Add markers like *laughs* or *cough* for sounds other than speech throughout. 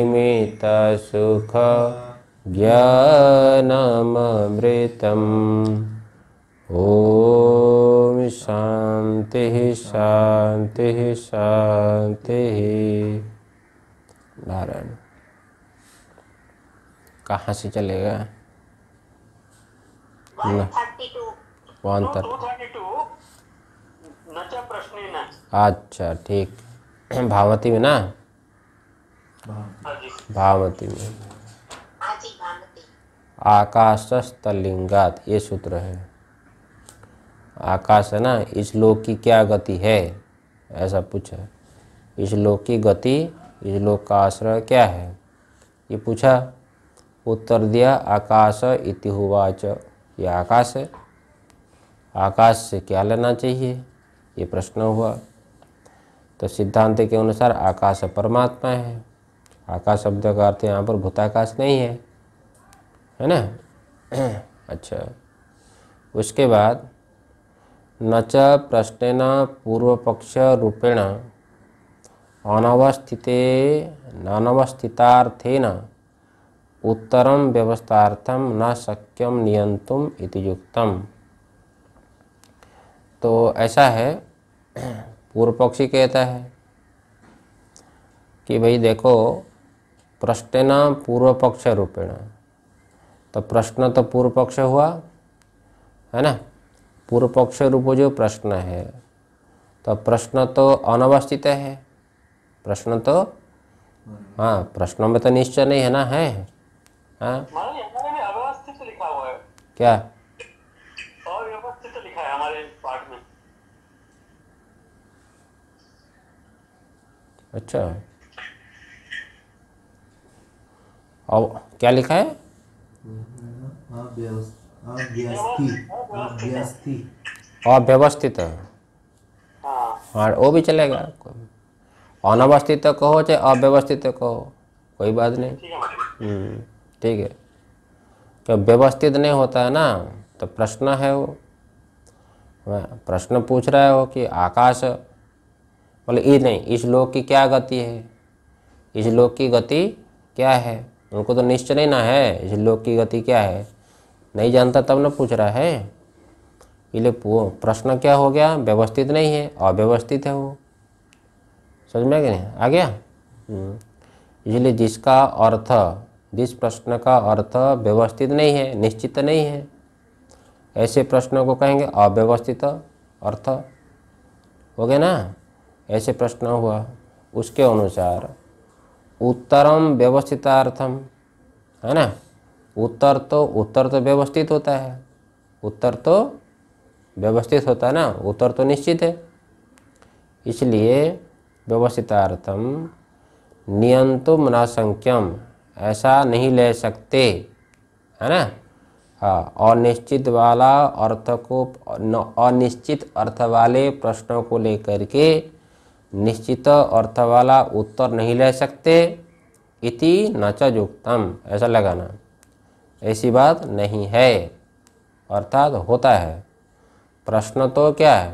सुख ज्ञानमृतम् ओ शांति शांति शांति नारायण कहाँ से चलेगा वन थर्टी अच्छा ठीक भावती में ना भावती में आकाशस्तलिंगात ये सूत्र है आकाश है ना इस लोक की क्या गति है ऐसा पूछा इस लोक की गति इस लोक का आश्रय क्या है ये पूछा उत्तर दिया आकाश इति हुवाच ये आकाश है आकाश से क्या लेना चाहिए ये प्रश्न हुआ तो सिद्धांत के अनुसार आकाश परमात्मा है आकाश शब्द का अर्थ यहाँ पर भूताकाश नहीं है है ना *clears throat* अच्छा उसके बाद न च प्रश्न पूर्वपक्ष रूपेण अनवस्थिते अनवस्थितार्थेन उत्तरम व्यवस्थार्थम न सक्यम नियंतुम इति युक्तम तो ऐसा है *clears throat* पूर्व पक्षी कहता है कि भाई देखो प्रश्न पूर्व पक्ष रूपेण तो प्रश्न तो पूर्व पक्ष हुआ है ना पूर्व पक्ष रूप जो प्रश्न है तो प्रश्न तो अनवस्थित है प्रश्न तो हाँ प्रश्न में तो निश्चय नहीं है ना है हाँ क्या अच्छा अब क्या लिखा है अव्यवस्थित है हाँ। और वो भी चलेगा अनवस्थित कहो चाहे अव्यवस्थित कहो कोई बात नहीं हम्म, ठीक है तो व्यवस्थित नहीं होता है ना तो प्रश्न है वो प्रश्न पूछ रहा है वो कि आकाश बोले ये नहीं इस लोक की क्या गति है इस लोक की गति क्या है उनको तो निश्चय ना है लोक की गति क्या है नहीं जानता तब ना पूछ रहा है इसलिए प्रश्न क्या हो गया व्यवस्थित नहीं है अव्यवस्थित है वो समझ में आ गया आ गया हम्म। इसलिए जिसका अर्थ जिस प्रश्न का अर्थ व्यवस्थित नहीं है निश्चित नहीं है ऐसे प्रश्नों को कहेंगे अव्यवस्थित अर्थ हो गया ना ऐसे प्रश्न हुआ उसके अनुसार उत्तरम व्यवस्थितार्थम है ना उत्तर तो उत्तर तो व्यवस्थित होता है उत्तर तो व्यवस्थित होता है ना उत्तर तो निश्चित है इसलिए व्यवस्थितार्थम नियंतुम न संख्यम ऐसा नहीं ले सकते है ना हाँ अनिश्चित वाला अर्थ को अनिश्चित अर्थ वाले प्रश्नों को लेकर के निश्चित अर्थ वाला उत्तर नहीं ले सकते इति नच ऐसा लगाना ऐसी बात नहीं है अर्थात होता है प्रश्न तो क्या है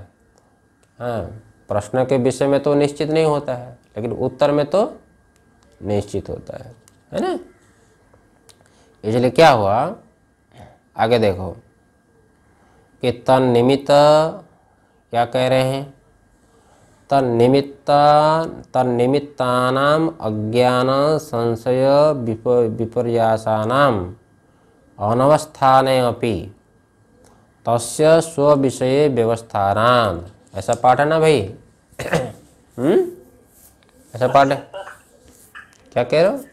हाँ प्रश्न के विषय में तो निश्चित नहीं होता है लेकिन उत्तर में तो निश्चित होता है है ना इसलिए क्या हुआ आगे देखो कि तन निमित्त क्या कह रहे हैं तमित्ता तन्निमित्तानाम अज्ञान संशय विप विपर्यासानाम अनवस्थाने अभी तस् स्व विषय व्यवस्था ऐसा पाठ है ना भाई *coughs* हम्म? ऐसा पाठ है क्या कह रहे हो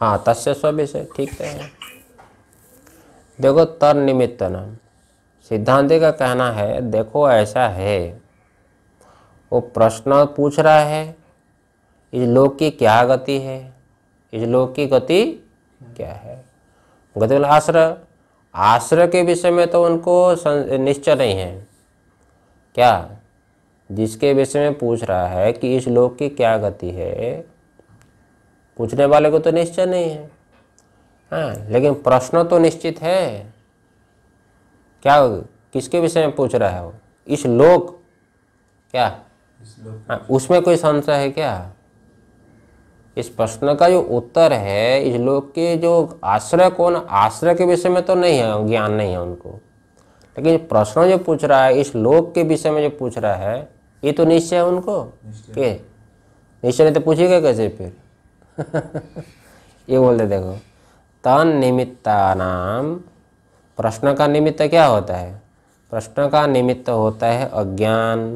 हाँ तस् स्व विषय ठीक है देखो तर निमित्त नाम सिद्धांत का कहना है देखो ऐसा है वो प्रश्न पूछ रहा है इस लोक की क्या गति है इस लोक की गति क्या है गति वाला आश्रय आश्रय के विषय में तो उनको निश्चय नहीं है क्या जिसके विषय में पूछ रहा है कि इस लोक की क्या गति है पूछने वाले को तो निश्चय नहीं है हाँ लेकिन प्रश्न तो निश्चित है क्या किसके विषय में पूछ रहा है वो इस लोक क्या हाँ, उसमें कोई संशय है क्या इस प्रश्न का जो उत्तर है इस लोग के जो आश्रय कौन आश्रय के विषय में तो नहीं है ज्ञान नहीं है उनको लेकिन प्रश्न जो पूछ रहा है इस लोक के विषय में जो पूछ रहा है ये तो निश्चय है उनको के निश्चय नहीं तो पूछेगा कैसे फिर *laughs* ये बोलते देखो तन निमित्ता नाम प्रश्न का निमित्त क्या होता है प्रश्न का निमित्त होता है अज्ञान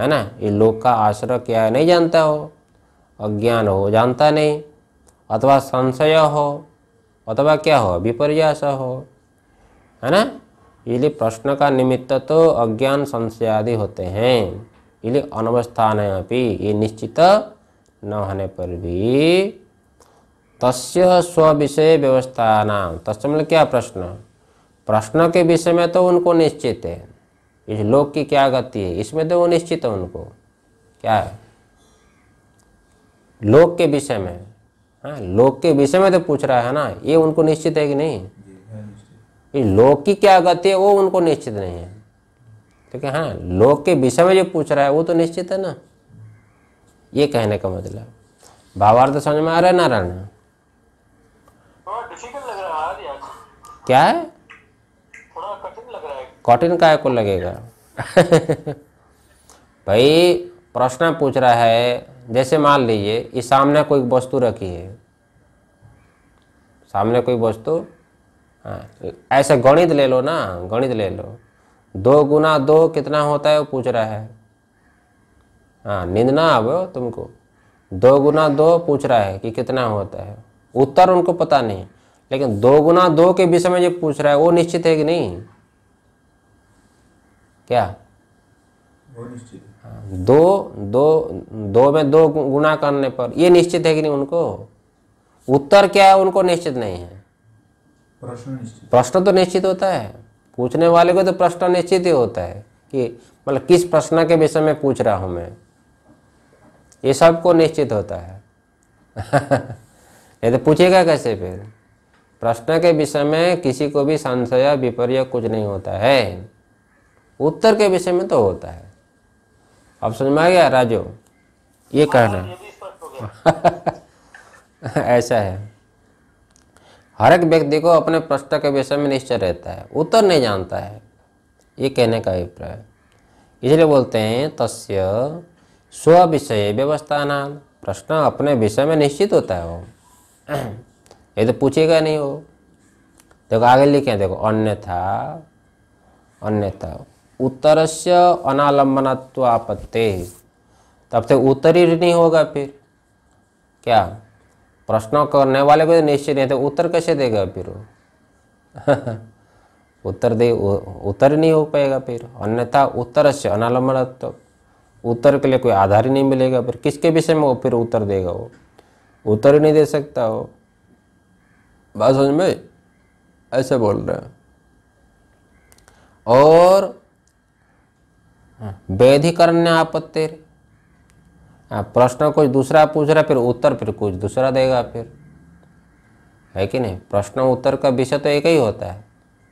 है ना ये लोक का आश्रय क्या है नहीं जानता हो अज्ञान हो जानता नहीं अथवा संशय हो अथवा क्या हो विपर्यास हो है ना इसलिए प्रश्न का निमित्त तो अज्ञान संशय आदि होते हैं इसलिए अनवस्थान है अभी ये निश्चित न होने पर भी तस्य विषय व्यवस्था नाम तस्य मतलब क्या प्रश्न प्रश्न के विषय में तो उनको निश्चित है इस लोक की क्या गति है इसमें तो वो निश्चित है उनको क्या है लोक के विषय में हाँ लोक के विषय में तो पूछ रहा है ना ये उनको निश्चित है कि नहीं ये लोक की क्या गति है वो उनको निश्चित नहीं है ठीक तो है हाँ लोक के विषय में जो पूछ रहा है वो तो निश्चित है ना ये कहने का मतलब भावार्थ समझ में आ रहा है नारायण क्या है कॉटन काय को लगेगा *laughs* भाई प्रश्न पूछ रहा है जैसे मान लीजिए इस सामने कोई वस्तु रखी है सामने कोई वस्तु हाँ ऐसे गणित ले लो ना गणित ले लो दो गुना दो कितना होता है वो पूछ रहा है हाँ नींद ना आवे तुमको दो गुना दो पूछ रहा है कि कितना होता है उत्तर उनको पता नहीं लेकिन दो गुना दो के विषय में जो पूछ रहा है वो निश्चित है कि नहीं क्या दो दो दो में दो गुना करने पर ये निश्चित है कि नहीं उनको उत्तर क्या है उनको निश्चित नहीं है प्रश्न तो निश्चित होता है पूछने वाले को तो प्रश्न निश्चित ही होता है कि मतलब किस प्रश्न के विषय में पूछ रहा हूँ मैं ये सब को निश्चित होता है *laughs* ये तो पूछेगा कैसे फिर प्रश्न के विषय में किसी को भी संशय विपर्य कुछ नहीं होता है उत्तर के विषय में तो होता है अब समझ में आ गया राजो ये कहना *laughs* ऐसा है हर एक व्यक्ति को अपने प्रश्न के विषय में निश्चय रहता है उत्तर नहीं जानता है ये कहने का अभिप्राय इसलिए बोलते हैं तस्य स्व विषय व्यवस्था नाम प्रश्न अपने विषय में निश्चित होता है वो *clears throat* ये तो पूछेगा नहीं वो देखो आगे लिखे देखो अन्यथा अन्यथा उत्तर से आपत्ति तब तक उत्तर ही नहीं होगा फिर क्या प्रश्न करने वाले को निश्चय नहीं तो उत्तर कैसे देगा फिर *laughs* उत्तर दे उत्तर नहीं हो पाएगा फिर अन्यथा उत्तर से अनालंबनत्व उत्तर के लिए कोई आधार ही नहीं मिलेगा फिर किसके विषय में वो फिर उत्तर देगा वो उत्तर ही नहीं दे सकता वो बात समझ में ऐसे बोल रहे हैं और वैधिकरण आपत्ति आप हाँ, प्रश्न कुछ दूसरा पूछ रहा फिर उत्तर फिर कुछ दूसरा देगा फिर है कि नहीं प्रश्न उत्तर का विषय तो एक ही होता है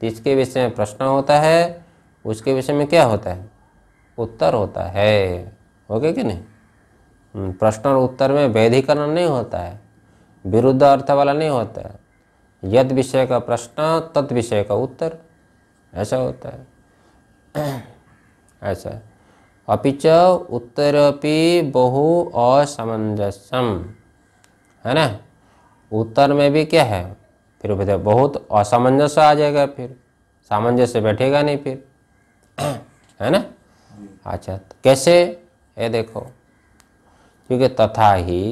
जिसके विषय में प्रश्न होता है उसके विषय में क्या होता है उत्तर होता है हो गया कि नहीं हम्म, प्रश्न और उत्तर में वैधिकरण नहीं होता है विरुद्ध अर्थ वाला नहीं होता है यद विषय का प्रश्न तत् विषय का उत्तर ऐसा होता है ऐसा उत्तर भी बहु असमंजसम है ना उत्तर में भी क्या है फिर बताए बहुत असमंजस आ जाएगा फिर सामंजस्य बैठेगा नहीं फिर *clears throat* है ना अच्छा तो कैसे ये देखो क्योंकि तथा ही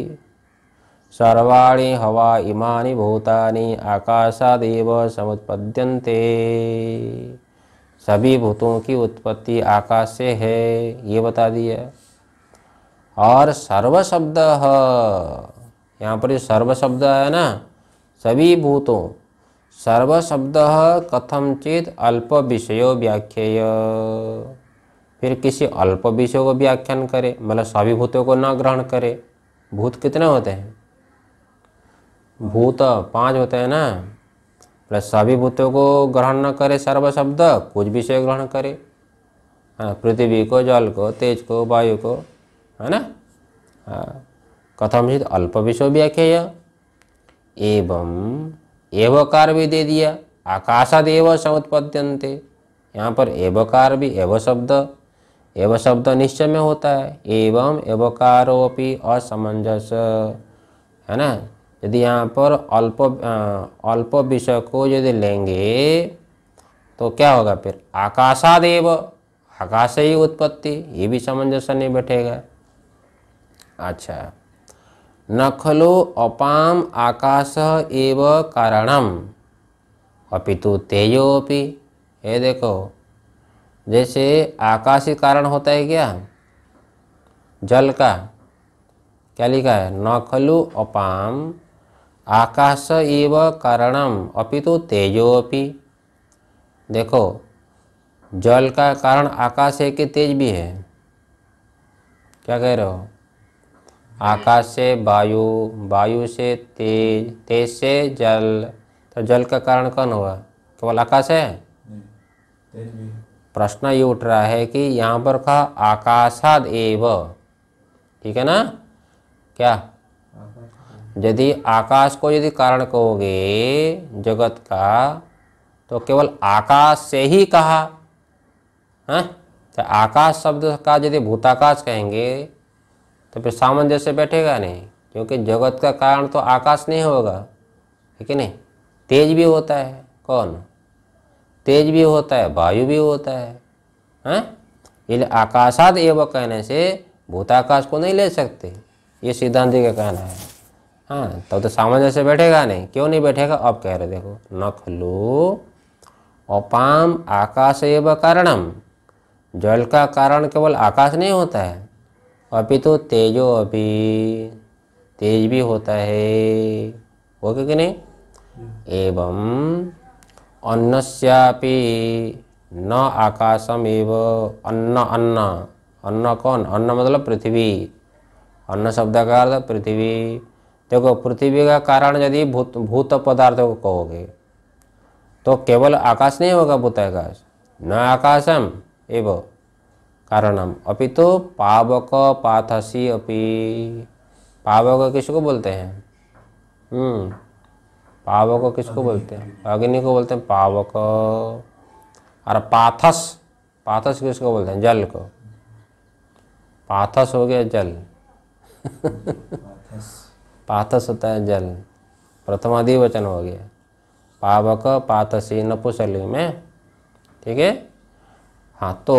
सर्वाणी हवा इमानी भूतानी आकाशादेव समुत्पद्यन्ते सभी भूतों की उत्पत्ति आकाश से है ये बता दिया और सर्व शब्द यहाँ पर सर्व शब्द है ना सभी भूतों सर्व शब्द कथमचित अल्प विषय व्याख्येय फिर किसी अल्प विषय को व्याख्यान करे मतलब सभी भूतों को ना ग्रहण करे भूत कितने होते हैं भूत पांच होते हैं ना बोले सभी भूतों को ग्रहण न करे सर्वशब्द कुछ विषय ग्रहण करे हाँ पृथ्वी को जल को तेज को वायु को है ना हाँ कथम हित अल्प विषय व्याख्या एवं एवकार भी दे दिया आकाशादेव समुत्पद्यंते यहाँ पर एवकार भी एव शब्द एव शब्द निश्चय में होता है एवं एवकारोपि असमंजस है ना यदि यहाँ पर अल्प अल्प विषय को यदि लेंगे तो क्या होगा फिर आकाशादेव आकाश ही उत्पत्ति ये भी सामंजस्य नहीं बैठेगा अच्छा न खलु अपाम आकाश एव कारणम अपितु तेजोपी ये देखो जैसे आकाश ही कारण होता है क्या जल का क्या लिखा है न खलु अपाम आकाश एव कारणम अपितु तो तेजो अपि देखो जल का कारण आकाश है कि तेज भी है क्या कह रहे हो आकाश से वायु वायु से तेज तेज से जल तो जल का कारण कौन हुआ केवल आकाश है प्रश्न ये उठ रहा है कि यहाँ पर कहा आकाशाद एव ठीक है ना क्या यदि आकाश को यदि कारण कहोगे जगत का तो केवल आकाश से ही कहा है हाँ? तो आकाश शब्द का यदि भूताकाश कहेंगे तो फिर सामंजस्य बैठेगा नहीं क्योंकि जगत का कारण तो आकाश नहीं होगा ठीक है नहीं तेज भी होता है कौन तेज भी होता है वायु भी होता है हैं हाँ? इसलिए आकाशाद एवं कहने से भूताकाश को नहीं ले सकते ये सिद्धांति का कहना है हाँ तब तो, सामंजस्य से बैठेगा नहीं क्यों नहीं बैठेगा अब कह रहे देखो न खलु अपाम आकाश एव कारणम जल का कारण केवल आकाश नहीं होता है अपितु तो तेजो अभी तेज भी होता है वो क्यों कि नहीं एवं अन्नस्यापि न आकाशम एव अन्न अन्न अन्न कौन अन्न मतलब पृथ्वी अन्न शब्द का अर्थ पृथ्वी देखो पृथ्वी का कारण यदि भूत भूत पदार्थ को कहोगे तो केवल आकाश नहीं होगा भूत आकाश न आकाशम एव कारणम अपितु तो पावक पाथसी अपि पावक किसको बोलते हैं हम्म, पावक किसको बोलते हैं अग्नि को बोलते हैं पावक और पाथस पाथस किसको बोलते हैं जल को पाथस हो गया जल पाथस होता है जल प्रथमादि वचन हो गया पावक पातसी नपुसली में ठीक है हाँ तो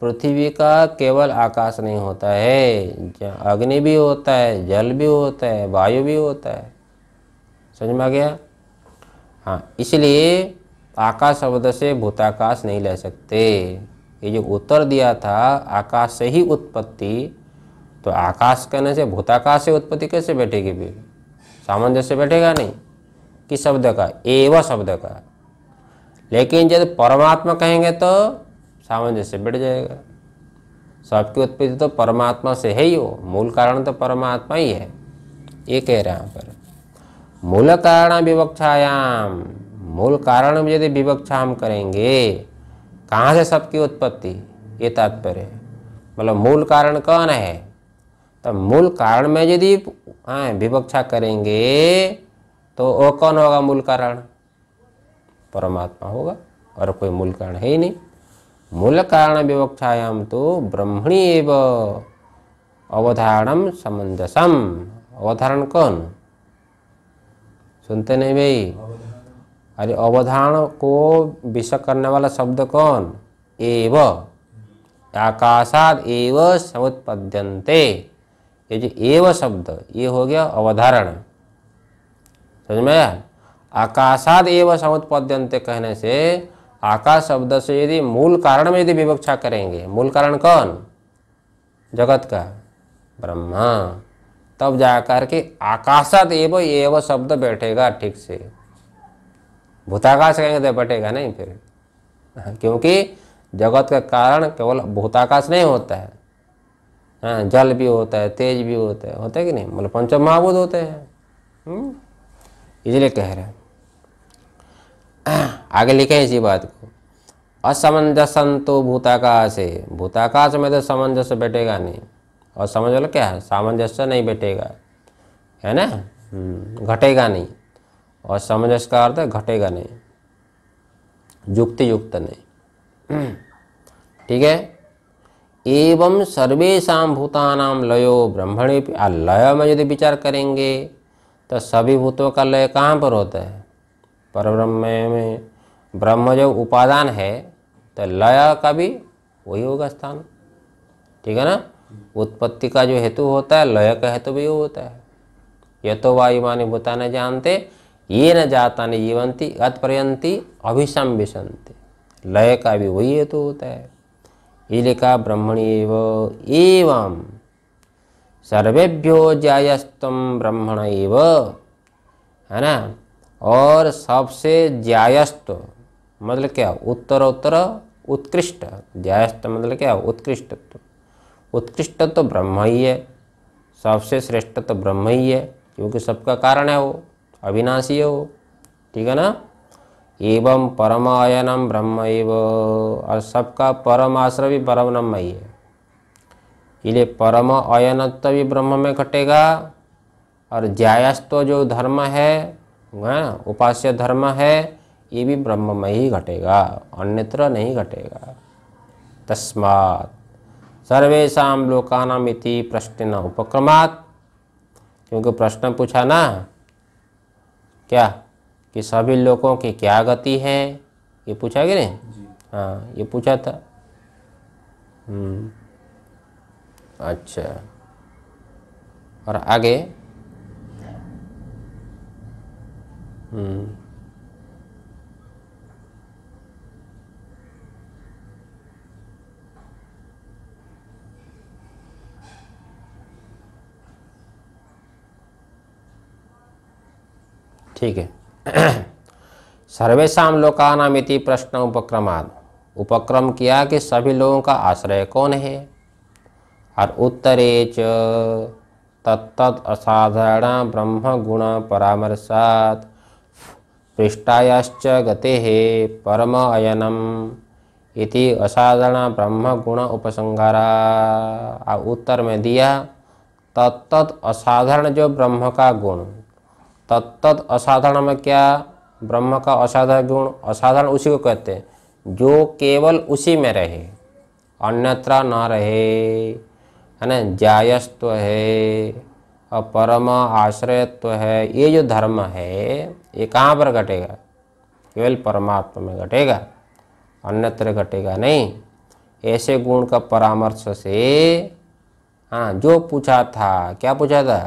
पृथ्वी का केवल आकाश नहीं होता है अग्नि भी होता है जल भी होता है वायु भी होता है समझ में आ गया हाँ इसलिए आकाश शब्द से भूताकाश नहीं ले सकते ये जो उत्तर दिया था आकाश से ही उत्पत्ति तो आकाश कहने से भूताकाश से उत्पत्ति कैसे बैठेगी फिर सामंजस्य बैठेगा नहीं कि शब्द का एव शब्द का लेकिन जब परमात्मा कहेंगे तो सामंजस्य बैठ जाएगा सबकी उत्पत्ति तो परमात्मा से है ही हो मूल कारण तो परमात्मा ही है ये कह रहे हैं पर मूल कारण विवक्षायाम मूल कारण यदि विवक्षा हम करेंगे कहाँ से सबकी उत्पत्ति ये तात्पर्य मतलब मूल कारण कौन है तो मूल कारण में यदि हाँ, विवक्षा करेंगे तो वो कौन होगा मूल कारण परमात्मा होगा और कोई मूल कारण है ही नहीं मूल कारण विवक्षायाम तो ब्रह्मणी एव अवधारणम समंजसम अवधारण कौन सुनते नहीं भाई अरे अवधारण को विषय करने वाला शब्द कौन एव आकाशाद एव समुत्पद्यन्ते ये जो एव शब्द ये हो गया अवधारण समझ में आया आकाशाद एव समुत्पद्यंत कहने से आकाश शब्द से यदि मूल कारण में यदि विवक्षा करेंगे मूल कारण कौन जगत का ब्रह्मा तब जाकर के आकाशाद एव एव शब्द बैठेगा ठीक से भूताकाश कहेंगे तो बैठेगा नहीं फिर *laughs* क्योंकि जगत का कारण केवल भूताकाश नहीं होता है हाँ जल भी होता है तेज भी होता है होता है कि नहीं मतलब पंच महाभूत होते हैं हम्म। इसलिए कह रहे हैं *clears throat* आगे लिखे इसी बात को असमंजस तो भूताकाश है भूताकाश में तो सामंजस्य बैठेगा नहीं और समझ लो मतलब क्या है सामंजस्य तो नहीं बैठेगा है ना हम्म, घटेगा नहीं और सामंजस्य का अर्थ घटेगा नहीं युक्ति युक्त नहीं *clears throat* ठीक है एवं सर्वेशा भूतानाम लयो ब्रह्मणे आ लय में यदि विचार करेंगे तो सभी भूतों का लय कहाँ पर होता है पर ब्रह्म में ब्रह्म जो उपादान है तो लय का भी वही होगा स्थान ठीक है ना उत्पत्ति का जो हेतु होता है लय का हेतु भी होता है यह तो वायुमानी भूता न जानते ये न जाता न जीवंती अत पर्यंती अभिशम लय का भी वही हेतु होता है इलेका का ब्रह्मणीव एवं सर्वेभ्यो ज्यायस्तम ब्रह्मण एव है ना और सबसे ज्यायस्त मतलब क्या उत्तर उत्तर उत्कृष्ट ज्यायस्त मतलब क्या उत्कृष्ट उत्कृष्ट तो ब्रह्म ही है सबसे श्रेष्ठ तो ब्रह्म ही है क्योंकि सबका कारण है वो अविनाशी है वो ठीक है ना एवं परमायनम ब्रह्म एव और सबका परम आश्रय भी परम ही है इसलिए परम अयनत्व भी ब्रह्म में घटेगा और ज्यायस्त्व जो धर्म है ना हाँ, उपास्य धर्म है ये भी ब्रह्म में ही घटेगा अन्यत्र नहीं घटेगा तस्मात् सर्वेशा लोकानामिति प्रश्न उपक्रमात् क्योंकि प्रश्न पूछा ना क्या कि सभी लोगों की क्या गति है ये पूछा गया नहीं हाँ ये पूछा था हम्म। अच्छा और आगे हम्म। ठीक है *clears throat* सर्वेशा लोकानामिति प्रश्न उपक्रमा उपक्रम किया कि सभी लोगों का आश्रय कौन है और उत्तरे च तत्त असाधारण ब्रह्म गुण परामर्शात पृष्ठायाच गते परम अयनम इति असाधारण ब्रह्म गुण उपसंगारा उत्तर में दिया तत्त असाधारण जो ब्रह्म का गुण तत्त असाधारण में क्या ब्रह्म का असाधारण गुण असाधारण उसी को कहते हैं जो केवल उसी में रहे अन्यत्र न रहे है ना जायस्त्व है और परम आश्रयत्व है ये जो धर्म है ये कहाँ पर घटेगा केवल परमात्मा में घटेगा अन्यत्र घटेगा नहीं ऐसे गुण का परामर्श से हाँ जो पूछा था क्या पूछा था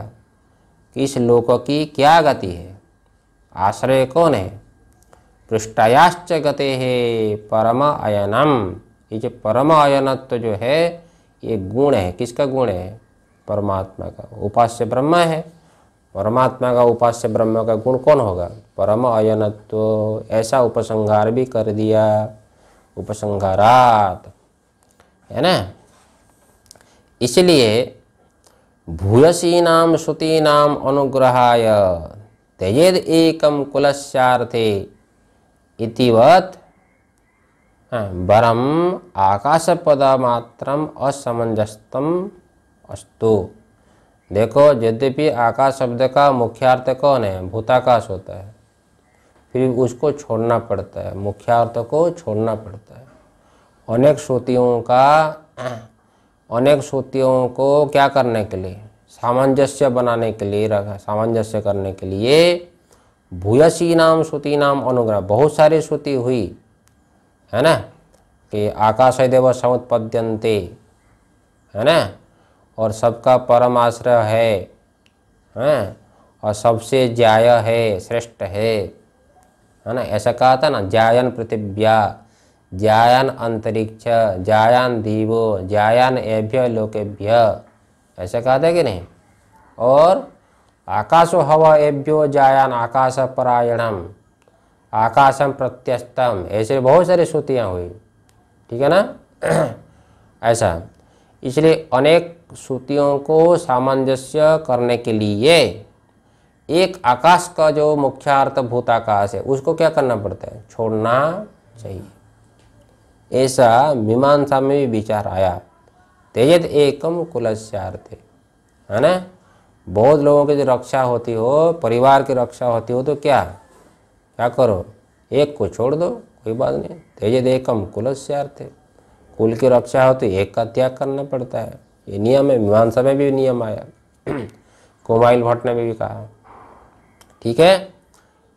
इस लोक की क्या गति है आश्रय कौन है पृष्ठायाश्च गते है परम अयनम ये जो परम अयनत्व जो है ये गुण है किसका गुण है परमात्मा का उपास्य ब्रह्म है परमात्मा का उपास्य ब्रह्म का गुण कौन होगा परम अयनत्व ऐसा उपसंहार भी कर दिया उपसंहारात है ना इसलिए भूयसीनाम श्रुतीना अनुग्रहाय त्यजेद एकम कुलस्यार्थे इतिवत वरम आकाशपदमात्रम असमंजस्तम अस्तु देखो यद्यपि आकाश शब्द का मुख्यार्थ कौन है भूताकाश होता है फिर उसको छोड़ना पड़ता है मुख्यार्थ को छोड़ना पड़ता है अनेक श्रुतियों का अनेक श्रुतियों को क्या करने के लिए सामंजस्य बनाने के लिए रखा सामंजस्य करने के लिए भूयसी नाम श्रुति नाम अनुग्रह बहुत सारी श्रुति हुई है ना कि देव समुत्पद्यंते है ना और सबका परम आश्रय है हैं और सबसे ज्याय है श्रेष्ठ है है ना ऐसा कहा था ना जायन पृथिव्या जायान अंतरिक्ष जायान दीवो जायान एभ्य लोकेभ्य ऐसा कहा था कि नहीं और आकाशो हवा एभ्यो जायान आकाश परायणम आकाशम प्रत्यस्तम ऐसे बहुत सारी श्रुतियाँ हुई ठीक है ना *clears throat* ऐसा इसलिए अनेक श्रुतियों को सामंजस्य करने के लिए एक आकाश का जो मुख्यार्थ भूताकाश है उसको क्या करना पड़ता है छोड़ना चाहिए ऐसा मीमांसा में भी विचार आया तेजत एकम कुलश्यार्थे है ना बहुत लोगों की जो रक्षा होती हो परिवार की रक्षा होती हो तो क्या क्या करो एक को छोड़ दो कोई बात नहीं तेजत एकम कुलश्यार्थे कुल की रक्षा हो तो एक का त्याग करना पड़ता है ये नियम है मीमांसा में भी नियम आया *clears throat* कुमाइल भट्ट ने भी, भी कहा ठीक है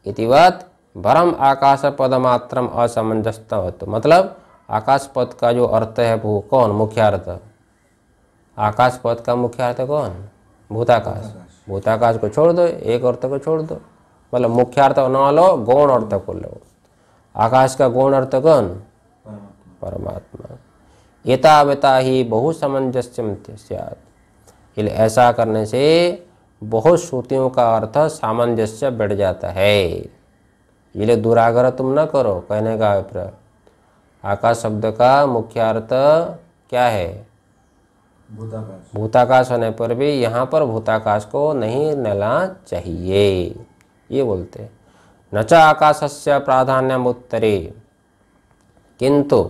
इतिवत भरम आकाश पदमात्रम असमंजस हो तो मतलब आकाश पथ का जो अर्थ है वो कौन मुख्य अर्थ आकाश पथ का मुख्य अर्थ कौन भूताकाश भूताकाश को छोड़ दो एक अर्थ को छोड़ दो मतलब मुख्य अर्थ ना लो गौण अर्थ को लो आकाश का गौण अर्थ कौन परमात्मा एतावता ही बहु सामंजस्यम ऐसा करने से बहुत श्रुतियों का अर्थ सामंजस्य बैठ जाता है इसलिए दुराग्रह तुम ना करो कहने का अभिप्राय आकाश शब्द का मुख्य अर्थ क्या है भूताकाश भूताकाश होने पर भी यहाँ पर भूताकाश को नहीं नला चाहिए ये बोलते न नचा आकाश से प्राधान्यम उत्तरे किंतु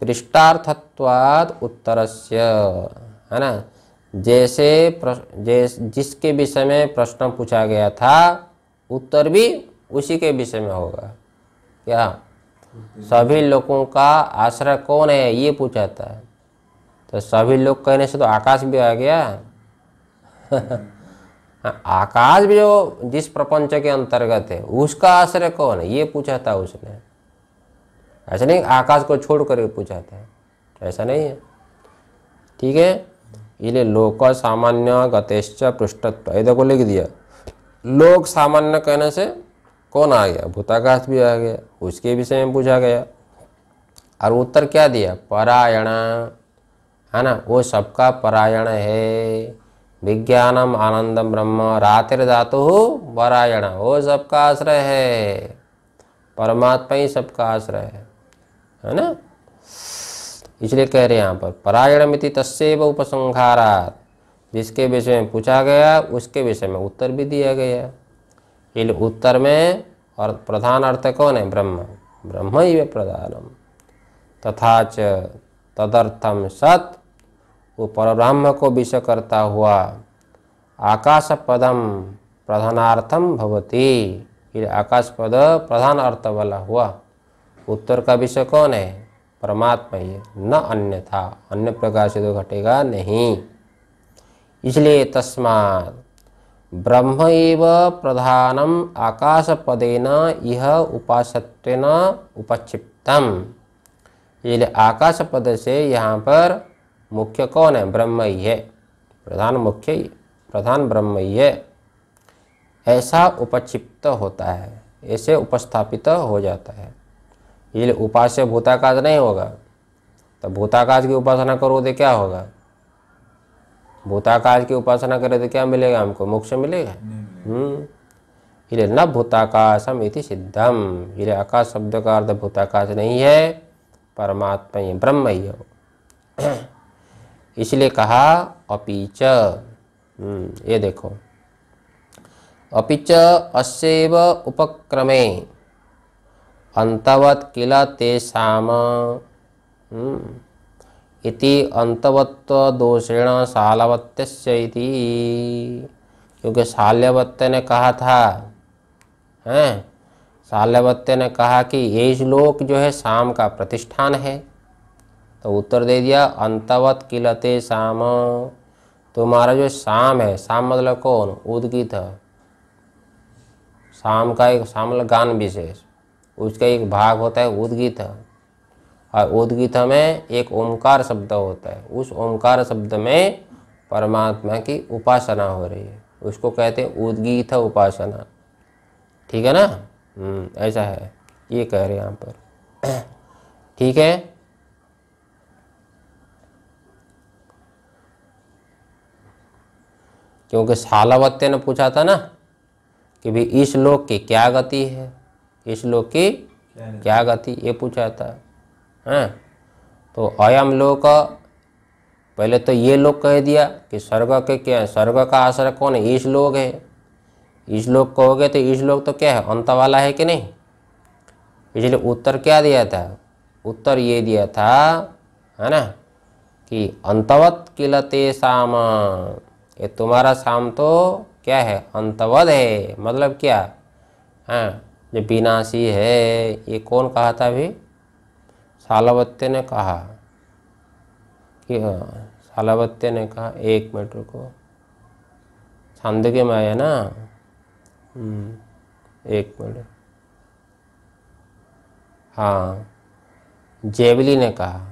पृष्ठार्थत्वाद से है ना जैसे जैस जिसके विषय में प्रश्न पूछा गया था उत्तर भी उसी के विषय में होगा क्या सभी लोगों का आश्रय कौन है ये पूछा था तो सभी लोग कहने से तो आकाश भी आ गया *laughs* आकाश भी जो जिस प्रपंच के अंतर्गत है उसका आश्रय कौन है ये पूछा था उसने ऐसा नहीं आकाश को छोड़ कर पूछा था ऐसा नहीं है ठीक है इसलिए लोक सामान्य गतेश्च पृष्ठत्व इधर को लिख दिया लोक सामान्य कहने से कौन आ गया भूताकाश भी आ गया उसके विषय में पूछा गया और उत्तर क्या दिया परायण है ना वो सबका परायण है विज्ञानम आनंदम ब्रह्म रातिर धातु परायण वो सबका आश्रय है परमात्मा ही सबका आश्रय है है ना इसलिए कह रहे यहाँ पर मिति तस्व उपसंहारात जिसके विषय में पूछा गया उसके विषय में उत्तर भी दिया गया इन उत्तर में और प्रधान अर्थ कौन है ब्रह्म ब्रह्म ही वे प्रधानम तथा च तदर्थम सत वो परब्रह्म को विषय करता हुआ आकाश पदम प्रधानार्थम भवती फिर आकाश पद प्रधान अर्थ वाला हुआ उत्तर का विषय कौन है परमात्मा ही न अन्य था अन्य प्रकार से तो घटेगा नहीं इसलिए तस्मात ब्रह्म एव प्रधानम आकाशपदेन इह उपासन उपक्षिप्तम ये आकाशपद से यहाँ पर मुख्य कौन है ब्रह्म ही है प्रधान मुख्य प्रधान ब्रह्म ही है ऐसा उपक्षिप्त होता है ऐसे उपस्थापित हो जाता है ये उपास्य भूताकाश नहीं होगा तो भूताकाश की उपासना तो क्या होगा भूताकाश की उपासना करें तो क्या मिलेगा हमको मोक्ष मिलेगा इले हम्म। न भूताकाशम इति सिद्धम इले आकाश शब्द का अर्थ भूताकाश नहीं है परमात्मा ही ब्रह्म ही हो इसलिए कहा अपिच हम्म, ये देखो अपिच अस्व उपक्रमे अंतवत किला तेषाम हम्म। इति अंतवत्व दोषेण शालवत्यस्य से क्योंकि शाल्यवत्य ने कहा था हैं शाल्यवत्य ने कहा कि ये श्लोक जो है शाम का प्रतिष्ठान है तो उत्तर दे दिया अंतवत किलते शाम तुम्हारा तो जो शाम है शाम मतलब कौन उदगित शाम का एक शाम मतलब गान विशेष उसका एक भाग होता है उदगित और उद्गीता में एक ओंकार शब्द होता है उस ओंकार शब्द में परमात्मा की उपासना हो रही है उसको कहते हैं उद्गीत उपासना ठीक है ना हम्म, ऐसा है ये कह रहे हैं यहाँ पर *clears throat* ठीक है क्योंकि सालावत्य ने पूछा था ना कि भाई इस लोक की क्या गति है इस लोक की क्या गति ये पूछा था हैं हाँ। तो अयम लोग पहले तो ये लोग कह दिया कि स्वर्ग के क्या स्वर्ग का आश्रय कौन है इस लोग है इस लोग कहोगे तो इस लोग तो क्या है अंत वाला है कि नहीं इसलिए उत्तर क्या दिया था उत्तर ये दिया था है ना कि अंतवत किलते शाम ये तुम्हारा शाम तो क्या है अंतवद है मतलब क्या हाँ जो विनाशी है ये कौन कहा था अभी सालावत्य ने कहा कि हाँ, सालावत्य ने कहा एक मिनट रुको के में आया ना हम्म, एक मिनट हाँ जेवली ने कहा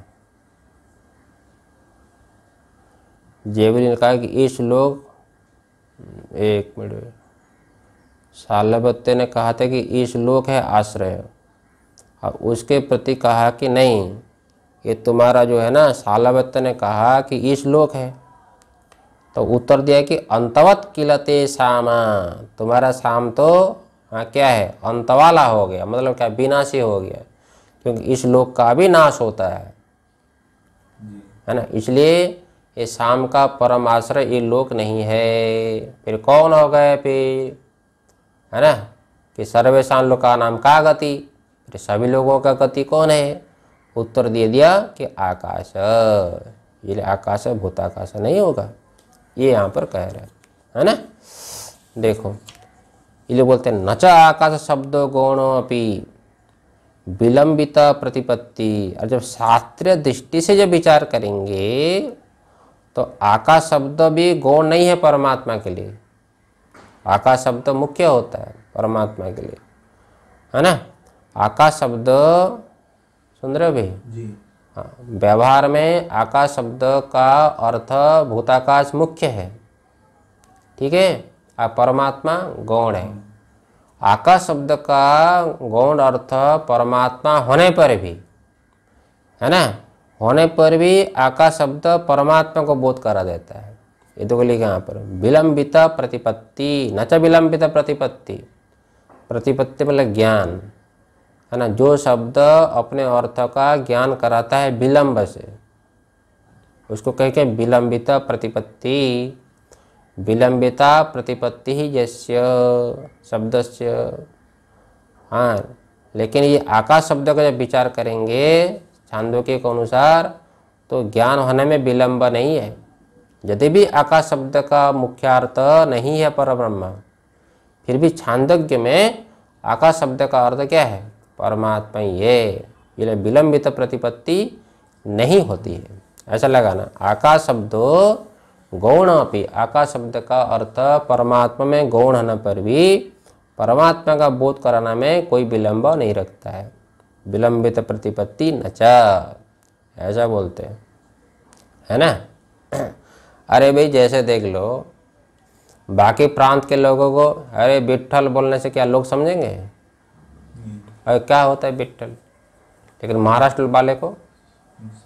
जेवली ने कहा कि इस लोग एक मिनट शालभत्य ने कहा था कि इस लोक है आश्रय और उसके प्रति कहा कि नहीं ये तुम्हारा जो है ना सालावत्त ने कहा कि इस लोक है तो उत्तर दिया कि अंतवत किलते सामा तुम्हारा शाम तो हाँ क्या है अंतवाला हो गया मतलब क्या विनाशी हो गया क्योंकि इस लोक का भी नाश होता है है ना इसलिए ये शाम का परम आश्रय ये लोक नहीं है फिर कौन हो गए फिर है ना कि सर्वेशान लोग का नाम का गति फिर सभी लोगों का गति कौन है उत्तर दे दिया कि आकाश ये आकाश भूताकाश नहीं होगा ये यहाँ पर कह रहा है है ना देखो ये लोग बोलते हैं नच आकाश शब्द गौण अपी विलंबित प्रतिपत्ति और जब शास्त्रीय दृष्टि से जब विचार करेंगे तो आकाश शब्द भी गौण नहीं है परमात्मा के लिए आकाश शब्द मुख्य होता है परमात्मा के लिए है ना आकाश शब्द सुन रहे हो भाई व्यवहार में आकाश शब्द का अर्थ भूताकाश मुख्य है ठीक है और परमात्मा गौण है आकाश शब्द का गौण अर्थ परमात्मा होने पर भी है ना होने पर भी आकाश शब्द परमात्मा को बोध करा देता है ये तो लिखा यहाँ पर विलंबित प्रतिपत्ति न च विलंबित प्रतिपत्ति प्रतिपत्ति मतलब ज्ञान है ना जो शब्द अपने अर्थ का ज्ञान कराता है विलंब से उसको कह के विलंबित प्रतिपत्ति विलंबिता प्रतिपत्ति ही जस्य शब्द से हाँ लेकिन ये आकाश शब्द का जब विचार करेंगे छांदोके के अनुसार तो ज्ञान होने में विलंब नहीं है यदि भी आकाश शब्द का मुख्य अर्थ नहीं है पर फिर भी छांदज्ञ में आकाश शब्द का अर्थ क्या है परमात्मा ये विलंबित प्रतिपत्ति नहीं होती है ऐसा लगाना आकाश शब्द गौण अपनी आकाश शब्द का अर्थ परमात्मा में गौण होने पर भी परमात्मा का बोध कराना में कोई विलंब नहीं रखता है विलंबित प्रतिपत्ति नचा ऐसा बोलते हैं है ना अरे भाई जैसे देख लो बाकी प्रांत के लोगों को अरे विठल बोलने से क्या लोग समझेंगे और क्या होता है बिट्ठल लेकिन महाराष्ट्र वाले को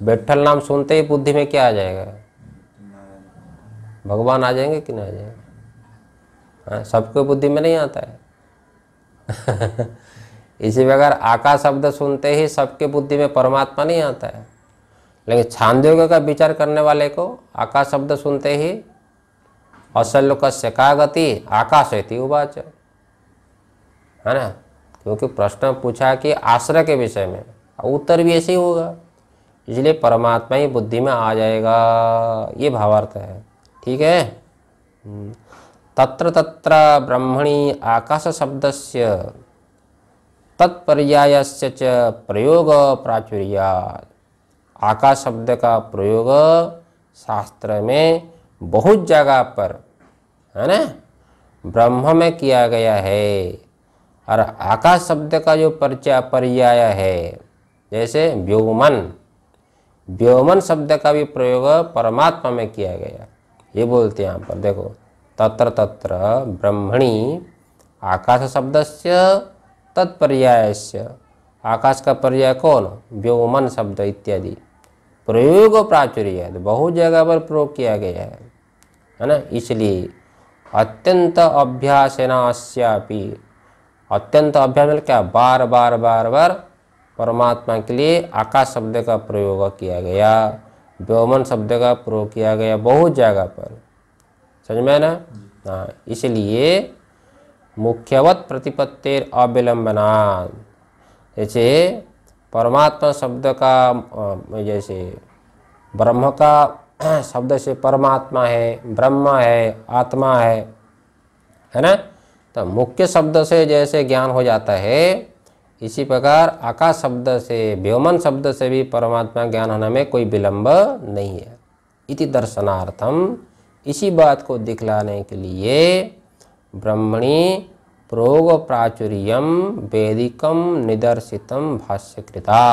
बिट्ठल नाम सुनते ही बुद्धि में क्या आ जाएगा भगवान आ जाएंगे कि नहीं आ जाएंगे हाँ, सबको बुद्धि में नहीं आता है *laughs* इसी बगैर आका शब्द सुनते ही सबके बुद्धि में परमात्मा नहीं आता है लेकिन छांदोग का विचार करने वाले को आकाश शब्द सुनते ही असल का शिकागति आकाश है उवाच है ना क्योंकि प्रश्न पूछा कि आश्रय के विषय में उत्तर भी ऐसे ही होगा इसलिए परमात्मा ही बुद्धि में आ जाएगा ये भावार्थ है ठीक है हम्म। तत्र तत्र ब्रह्मणी आकाश शब्द से तत्पर्याय से च प्रयोग प्राचुर्या आकाश शब्द का प्रयोग शास्त्र में बहुत जगह पर है ना ब्रह्म में किया गया है और आकाश शब्द का जो परिचय पर्याय है जैसे व्योमन व्योमन शब्द का भी प्रयोग परमात्मा में किया गया ये बोलते हैं यहाँ पर देखो तत्र तत्र ब्रह्मणी आकाश शब्द से तत्पर्याय से आकाश का पर्याय कौन व्योमन शब्द इत्यादि प्रयोग प्राचुर्य तो बहुत जगह पर प्रयोग किया गया है है ना इसलिए अत्यंत अभ्यासना अत्यंत अभ्यास मतलब क्या बार बार बार बार परमात्मा के लिए आकाश शब्द का प्रयोग किया गया व्योमन शब्द का प्रयोग किया गया बहुत जगह पर समझ में ना हाँ, इसलिए मुख्यवत प्रतिपत्ति अविलंबना जैसे परमात्मा शब्द का जैसे ब्रह्म का *clears throat* शब्द से परमात्मा है ब्रह्म है आत्मा है है ना तो मुख्य शब्द से जैसे ज्ञान हो जाता है इसी प्रकार आकाश शब्द से व्योमन शब्द से भी परमात्मा ज्ञान होने में कोई विलंब नहीं है इति दर्शनार्थम इसी बात को दिखलाने के लिए ब्रह्मणी प्रोग प्राचुर्यम वैदिकम निदर्शितम भाष्यकृता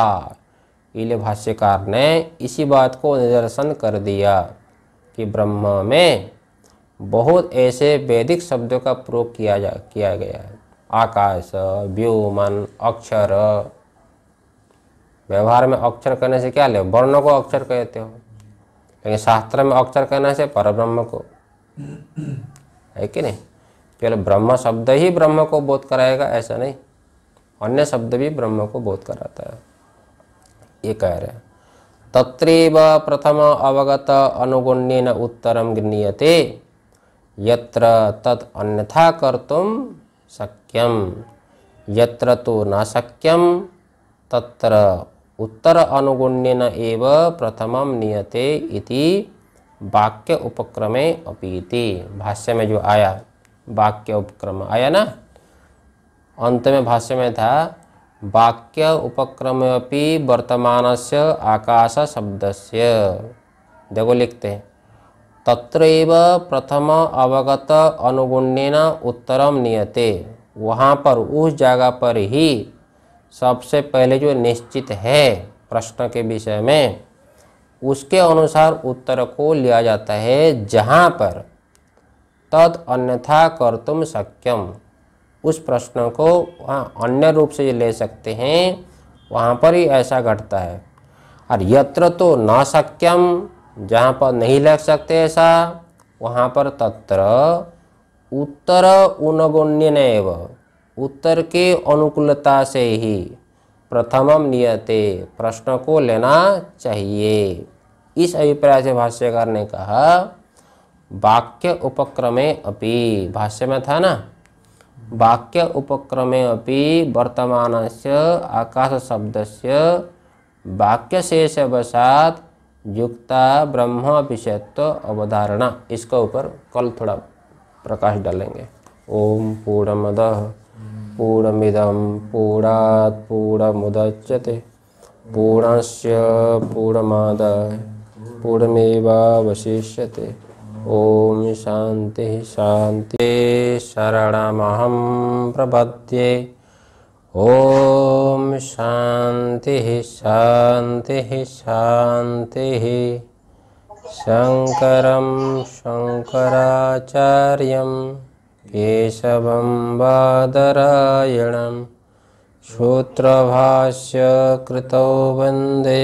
इले भाष्यकार ने इसी बात को निदर्शन कर दिया कि ब्रह्म में बहुत ऐसे वैदिक शब्दों का प्रयोग किया जा किया गया है आकाश व्योमन अक्षर व्यवहार में अक्षर करने से क्या ले वर्णों को अक्षर कहते हो लेकिन शास्त्र में अक्षर करने से पर ब्रह्म को है कि नहीं केवल ब्रह्म शब्द ही ब्रह्म को बोध कराएगा ऐसा नहीं अन्य शब्द भी ब्रह्म को बोध कराता है ये कह रहे हैं तत्रैव प्रथम अवगत अनुगुण्यन उत्तरम गृह्यते यत्र तत् अन्यथा कर्तुम शक्यम यत्र तो न शक्यम तत्र उत्तर अनुगुण्यन एव प्रथमम नियते इति वाक्य उपक्रमे अपीति भाष्य में जो आया वाक्य उपक्रम आया ना अंत में भाष्य में था वाक्य उपक्रम अपि वर्तमान से आकाश शब्द से देखो लिखते हैं तत्रैव प्रथम अवगत अनुगुण्यन उत्तरम नियते वहाँ पर उस जगह पर ही सबसे पहले जो निश्चित है प्रश्न के विषय में उसके अनुसार उत्तर को लिया जाता है जहाँ पर तद अन्यथा कर तुम सक्यम उस प्रश्न को वहाँ अन्य रूप से ले सकते हैं वहाँ पर ही ऐसा घटता है और यत्र तो न सक्यम जहाँ पर नहीं लग सकते ऐसा वहाँ पर तत्र उत्तर उनगुण्यन उत्तर के अनुकूलता से ही प्रथम नियते प्रश्न को लेना चाहिए इस अभिप्राय से भाष्यकार ने कहा वाक्य उपक्रमे अपि भाष्य में था ना वाक्य उपक्रमे अपि वर्तमान से आकाश शब्द से वाक्य युक्ता ब्रह्म विषयत्व अवधारणा इसके ऊपर कल थोड़ा प्रकाश डालेंगे ओम पूर्णमद पूर्णमिदम पूर्ण पूर्णमुदच्यते पूर्णश पूर्णमाद पूर्णमेवशिष्य ओम शांति शांति शरण प्रपद्ये ॐ शान्तिः शान्तिः शान्तिः शङ्करं शङ्कराचार्यं केशवं बादरायणं कृतौ वन्दे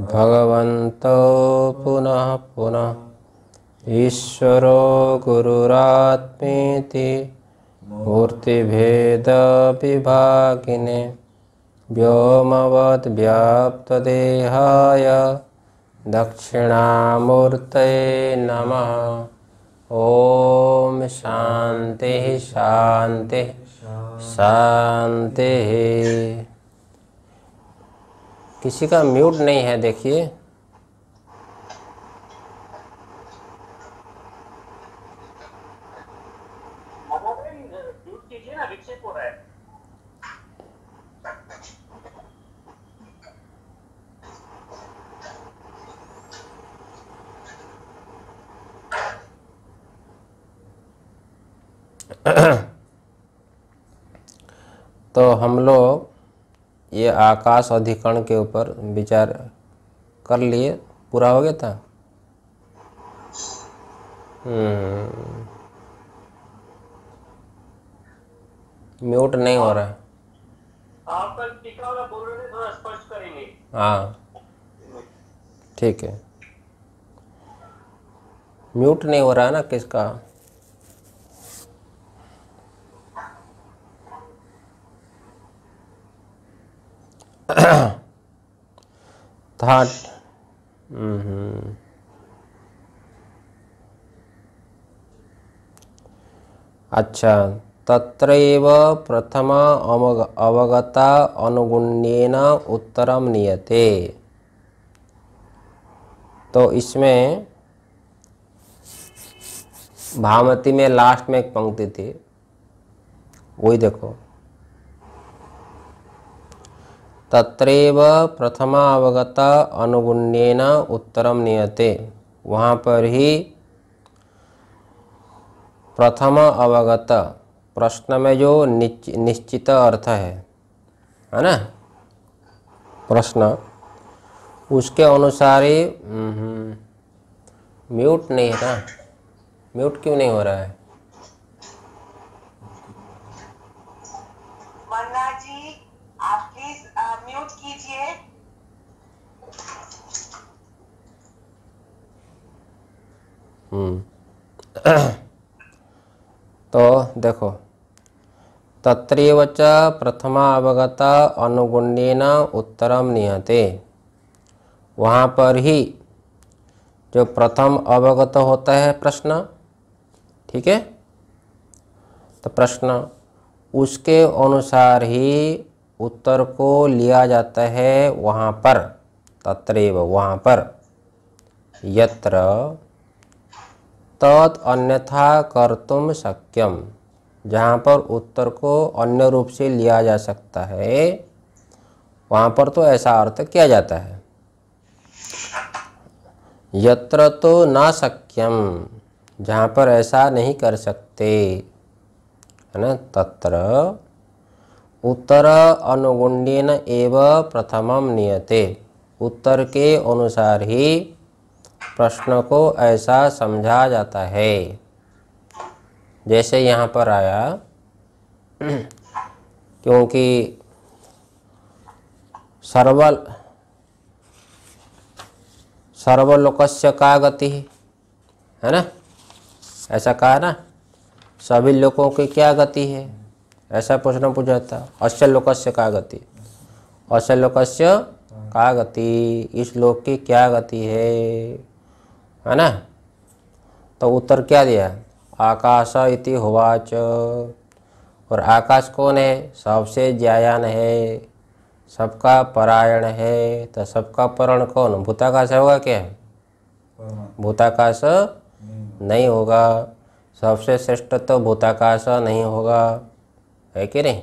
भगवन्तो पुनः पुनः ईश्वरो गुरुरात्मेति व्याप्त देहाय दक्षिणामूर्त नम ओ शांति शांति शांति किसी का म्यूट नहीं है देखिए तो हम लोग ये आकाश अधिकरण के ऊपर विचार कर लिए पूरा हो गया था हम्म। म्यूट नहीं हो रहा है हाँ ठीक है म्यूट नहीं हो रहा है ना किसका thought हम्म। अच्छा तत्रैव प्रथमा अवगता अनुगुण्यन उत्तरम नियते तो इसमें भामती में लास्ट में एक पंक्ति थी वही देखो तत्रैव प्रथमावगत अनुगुण्यन उत्तरम नियते वहाँ पर ही प्रथम अवगत प्रश्न में जो निश्चित अर्थ है है ना प्रश्न उसके अनुसार ही हम्म, म्यूट नहीं है ना म्यूट क्यों नहीं हो रहा है हम्म। तो देखो तत्रैव च प्रथमा अवगता अनुगुण्य उत्तरम नियते वहाँ पर ही जो प्रथम अवगत होता है प्रश्न ठीक है तो प्रश्न उसके अनुसार ही उत्तर को लिया जाता है वहाँ पर तत्रैव वहाँ पर यत्र तत् अन्यथा कर तुम सक्यम जहाँ पर उत्तर को अन्य रूप से लिया जा सकता है वहाँ पर तो ऐसा अर्थ किया जाता है यत्र तो ना सक्यम जहाँ पर ऐसा नहीं कर सकते है ना तत्र उत्तर अनुगुण्यन एव प्रथमम नियते उत्तर के अनुसार ही प्रश्न को ऐसा समझा जाता है जैसे यहाँ पर आया क्योंकि सर्वल सर्वलोकस्य का गति है ना ऐसा कहा ना सभी लोगों की क्या गति है ऐसा प्रश्न पूछा था अश्य लोकस्य का गति अश्य लोकस्य का गति इस लोक की क्या गति है है ना तो उत्तर क्या दिया आकाश इति होवाच और आकाश कौन है सबसे ज्यायान है सबका परायण है तो सबका परण कौन भूताकाश होगा क्या भूताकाश नहीं होगा सबसे श्रेष्ठ तो भूताकाश नहीं होगा है कि नहीं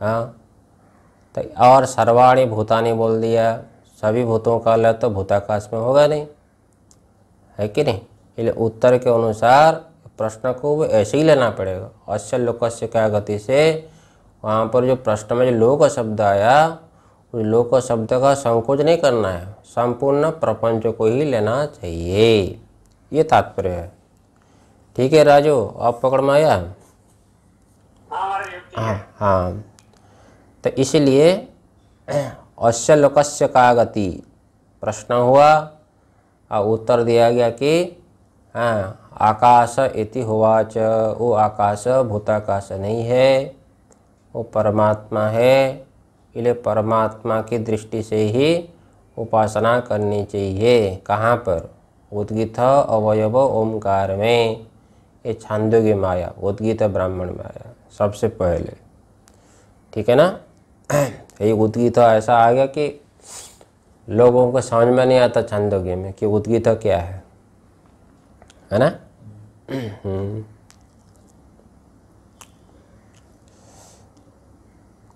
हाँ तो और सर्वाणी भूतानी बोल दिया सभी भूतों का अलग तो भूताकाश में होगा नहीं है कि नहीं इसलिए उत्तर के अनुसार प्रश्न को वो ऐसे ही लेना पड़ेगा अश्य लोकस्य क्या गति से वहाँ पर जो प्रश्न में जो लोक शब्द आया उस लोक शब्द का संकोच नहीं करना है संपूर्ण प्रपंच को ही लेना चाहिए ये तात्पर्य है ठीक है राजू आप पकड़ में आया हाँ हाँ तो इसलिए अश्य लोकस्य का गति प्रश्न हुआ और उत्तर दिया गया कि हाँ आकाश इति होवाच वो आकाश भूताकाश नहीं है वो परमात्मा है इसलिए परमात्मा की दृष्टि से ही उपासना करनी चाहिए कहाँ पर उद्गीत अवयव ओंकार में ये छांदोगी माया उद्गीत ब्राह्मण माया सबसे पहले ठीक है ना *clears throat* ये उद्गीत ऐसा आ गया कि लोगों को समझ में नहीं आता छंदोगे में कि उद्गीता क्या है है ना हम्म।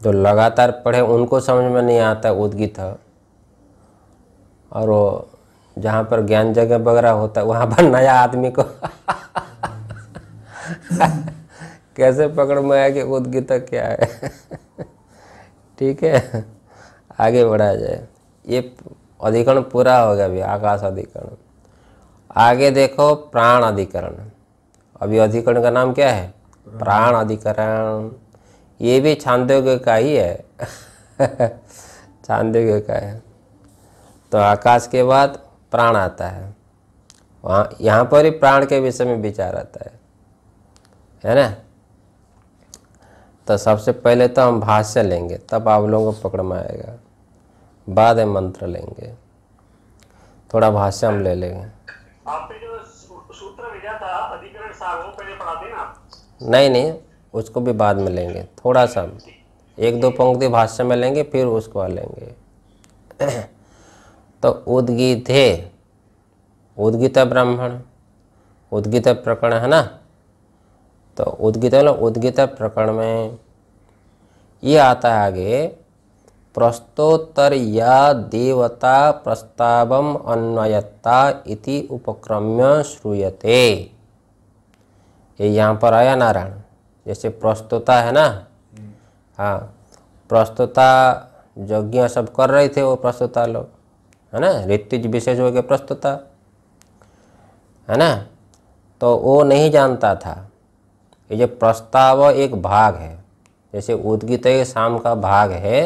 तो लगातार पढ़े उनको समझ में नहीं आता उद्गीता और वो जहाँ पर ज्ञान जगह वगैरह होता है वहाँ पर नया आदमी को *laughs* कैसे पकड़ में आया कि उद्गीता क्या है *laughs* ठीक है आगे बढ़ा जाए ये अधिकरण पूरा हो गया अभी आकाश अधिकरण आगे देखो प्राण अधिकरण अभी अधिकरण का नाम क्या है प्राण अधिकरण ये भी छांदोग्य का ही है *laughs* छांदोग का है तो आकाश के बाद प्राण आता है वहाँ यहाँ पर ही प्राण के विषय में विचार आता है है ना तो सबसे पहले तो हम भाष्य लेंगे तब आप लोगों को पकड़ में आएगा बाद में मंत्र लेंगे थोड़ा भाष्य हम ले लेंगे नहीं नहीं उसको भी बाद में लेंगे थोड़ा सा एक दो पंक्ति भाष्य में लेंगे फिर उसको लेंगे तो उद्गीत है उद्गीत ब्राह्मण उद्गीत प्रकरण है ना तो उद्गीत मतलब उद्गीत प्रकरण में ये आता है आगे प्रस्तोत्तर या देवता प्रस्ताव अन्वयता इति उपक्रम्य श्रूयते ये यहाँ पर आया नारायण जैसे प्रस्तुता है ना हाँ प्रस्तुता यज्ञ सब कर रहे थे वो प्रस्तुता लोग है ना ऋतिज विशेष हो गया प्रस्तुता है ना तो वो नहीं जानता था ये जो प्रस्ताव एक भाग है जैसे उद्गीत शाम का भाग है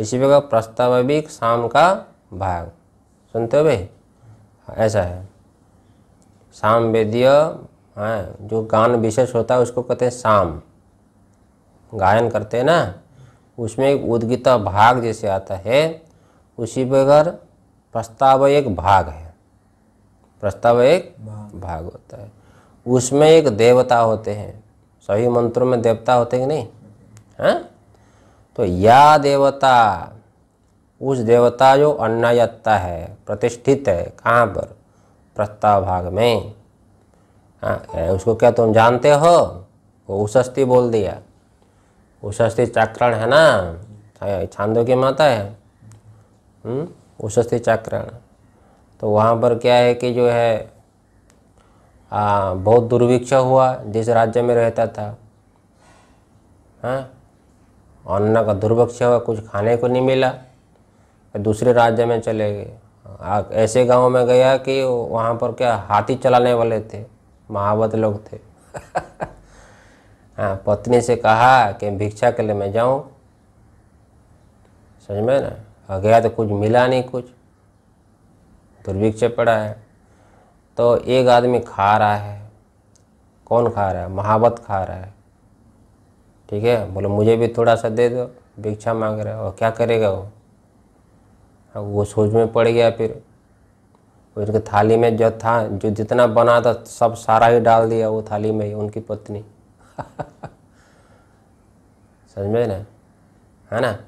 उसी प्रकार प्रस्ताविक शाम का भाग सुनते हो भाई ऐसा है शाम वेदीय है हाँ, जो गान विशेष होता है उसको कहते हैं शाम गायन करते हैं ना उसमें एक उद्गीता भाग जैसे आता है उसी बगैर प्रस्ताव एक भाग है प्रस्ताव एक भाग होता है उसमें एक देवता होते हैं सभी मंत्रों में देवता होते हैं कि नहीं हैं हाँ? तो या देवता उस देवता जो अन्नायत्ता है प्रतिष्ठित है कहाँ पर प्रस्ताव भाग में हाँ उसको क्या तुम जानते हो वो उशस्ती बोल दिया उशस्ती चक्रण है ना हाँ, छांदो की माता है हम्म, उशस्ती चक्रण तो वहाँ पर क्या है कि जो है आ, बहुत दुर्भिक्ष हुआ जिस राज्य में रहता था हाँ अन्ना का दुर्भक्ष हुआ कुछ खाने को नहीं मिला दूसरे राज्य में चले गए ऐसे गांव में गया कि वहाँ पर क्या हाथी चलाने वाले थे महावत लोग थे *laughs* हाँ पत्नी से कहा कि भिक्षा के लिए मैं जाऊँ समझ में ना गया तो कुछ मिला नहीं कुछ दुर्भिक्ष पड़ा है तो एक आदमी खा रहा है कौन खा रहा है महावत खा रहा है ठीक है बोले मुझे भी थोड़ा सा दे दो भिक्षा मांग रहे हो और क्या करेगा वो अब वो सोच में पड़ गया फिर उसके थाली में जो था जो जितना बना था सब सारा ही डाल दिया वो थाली में ही उनकी पत्नी *laughs* समझ में ना है ना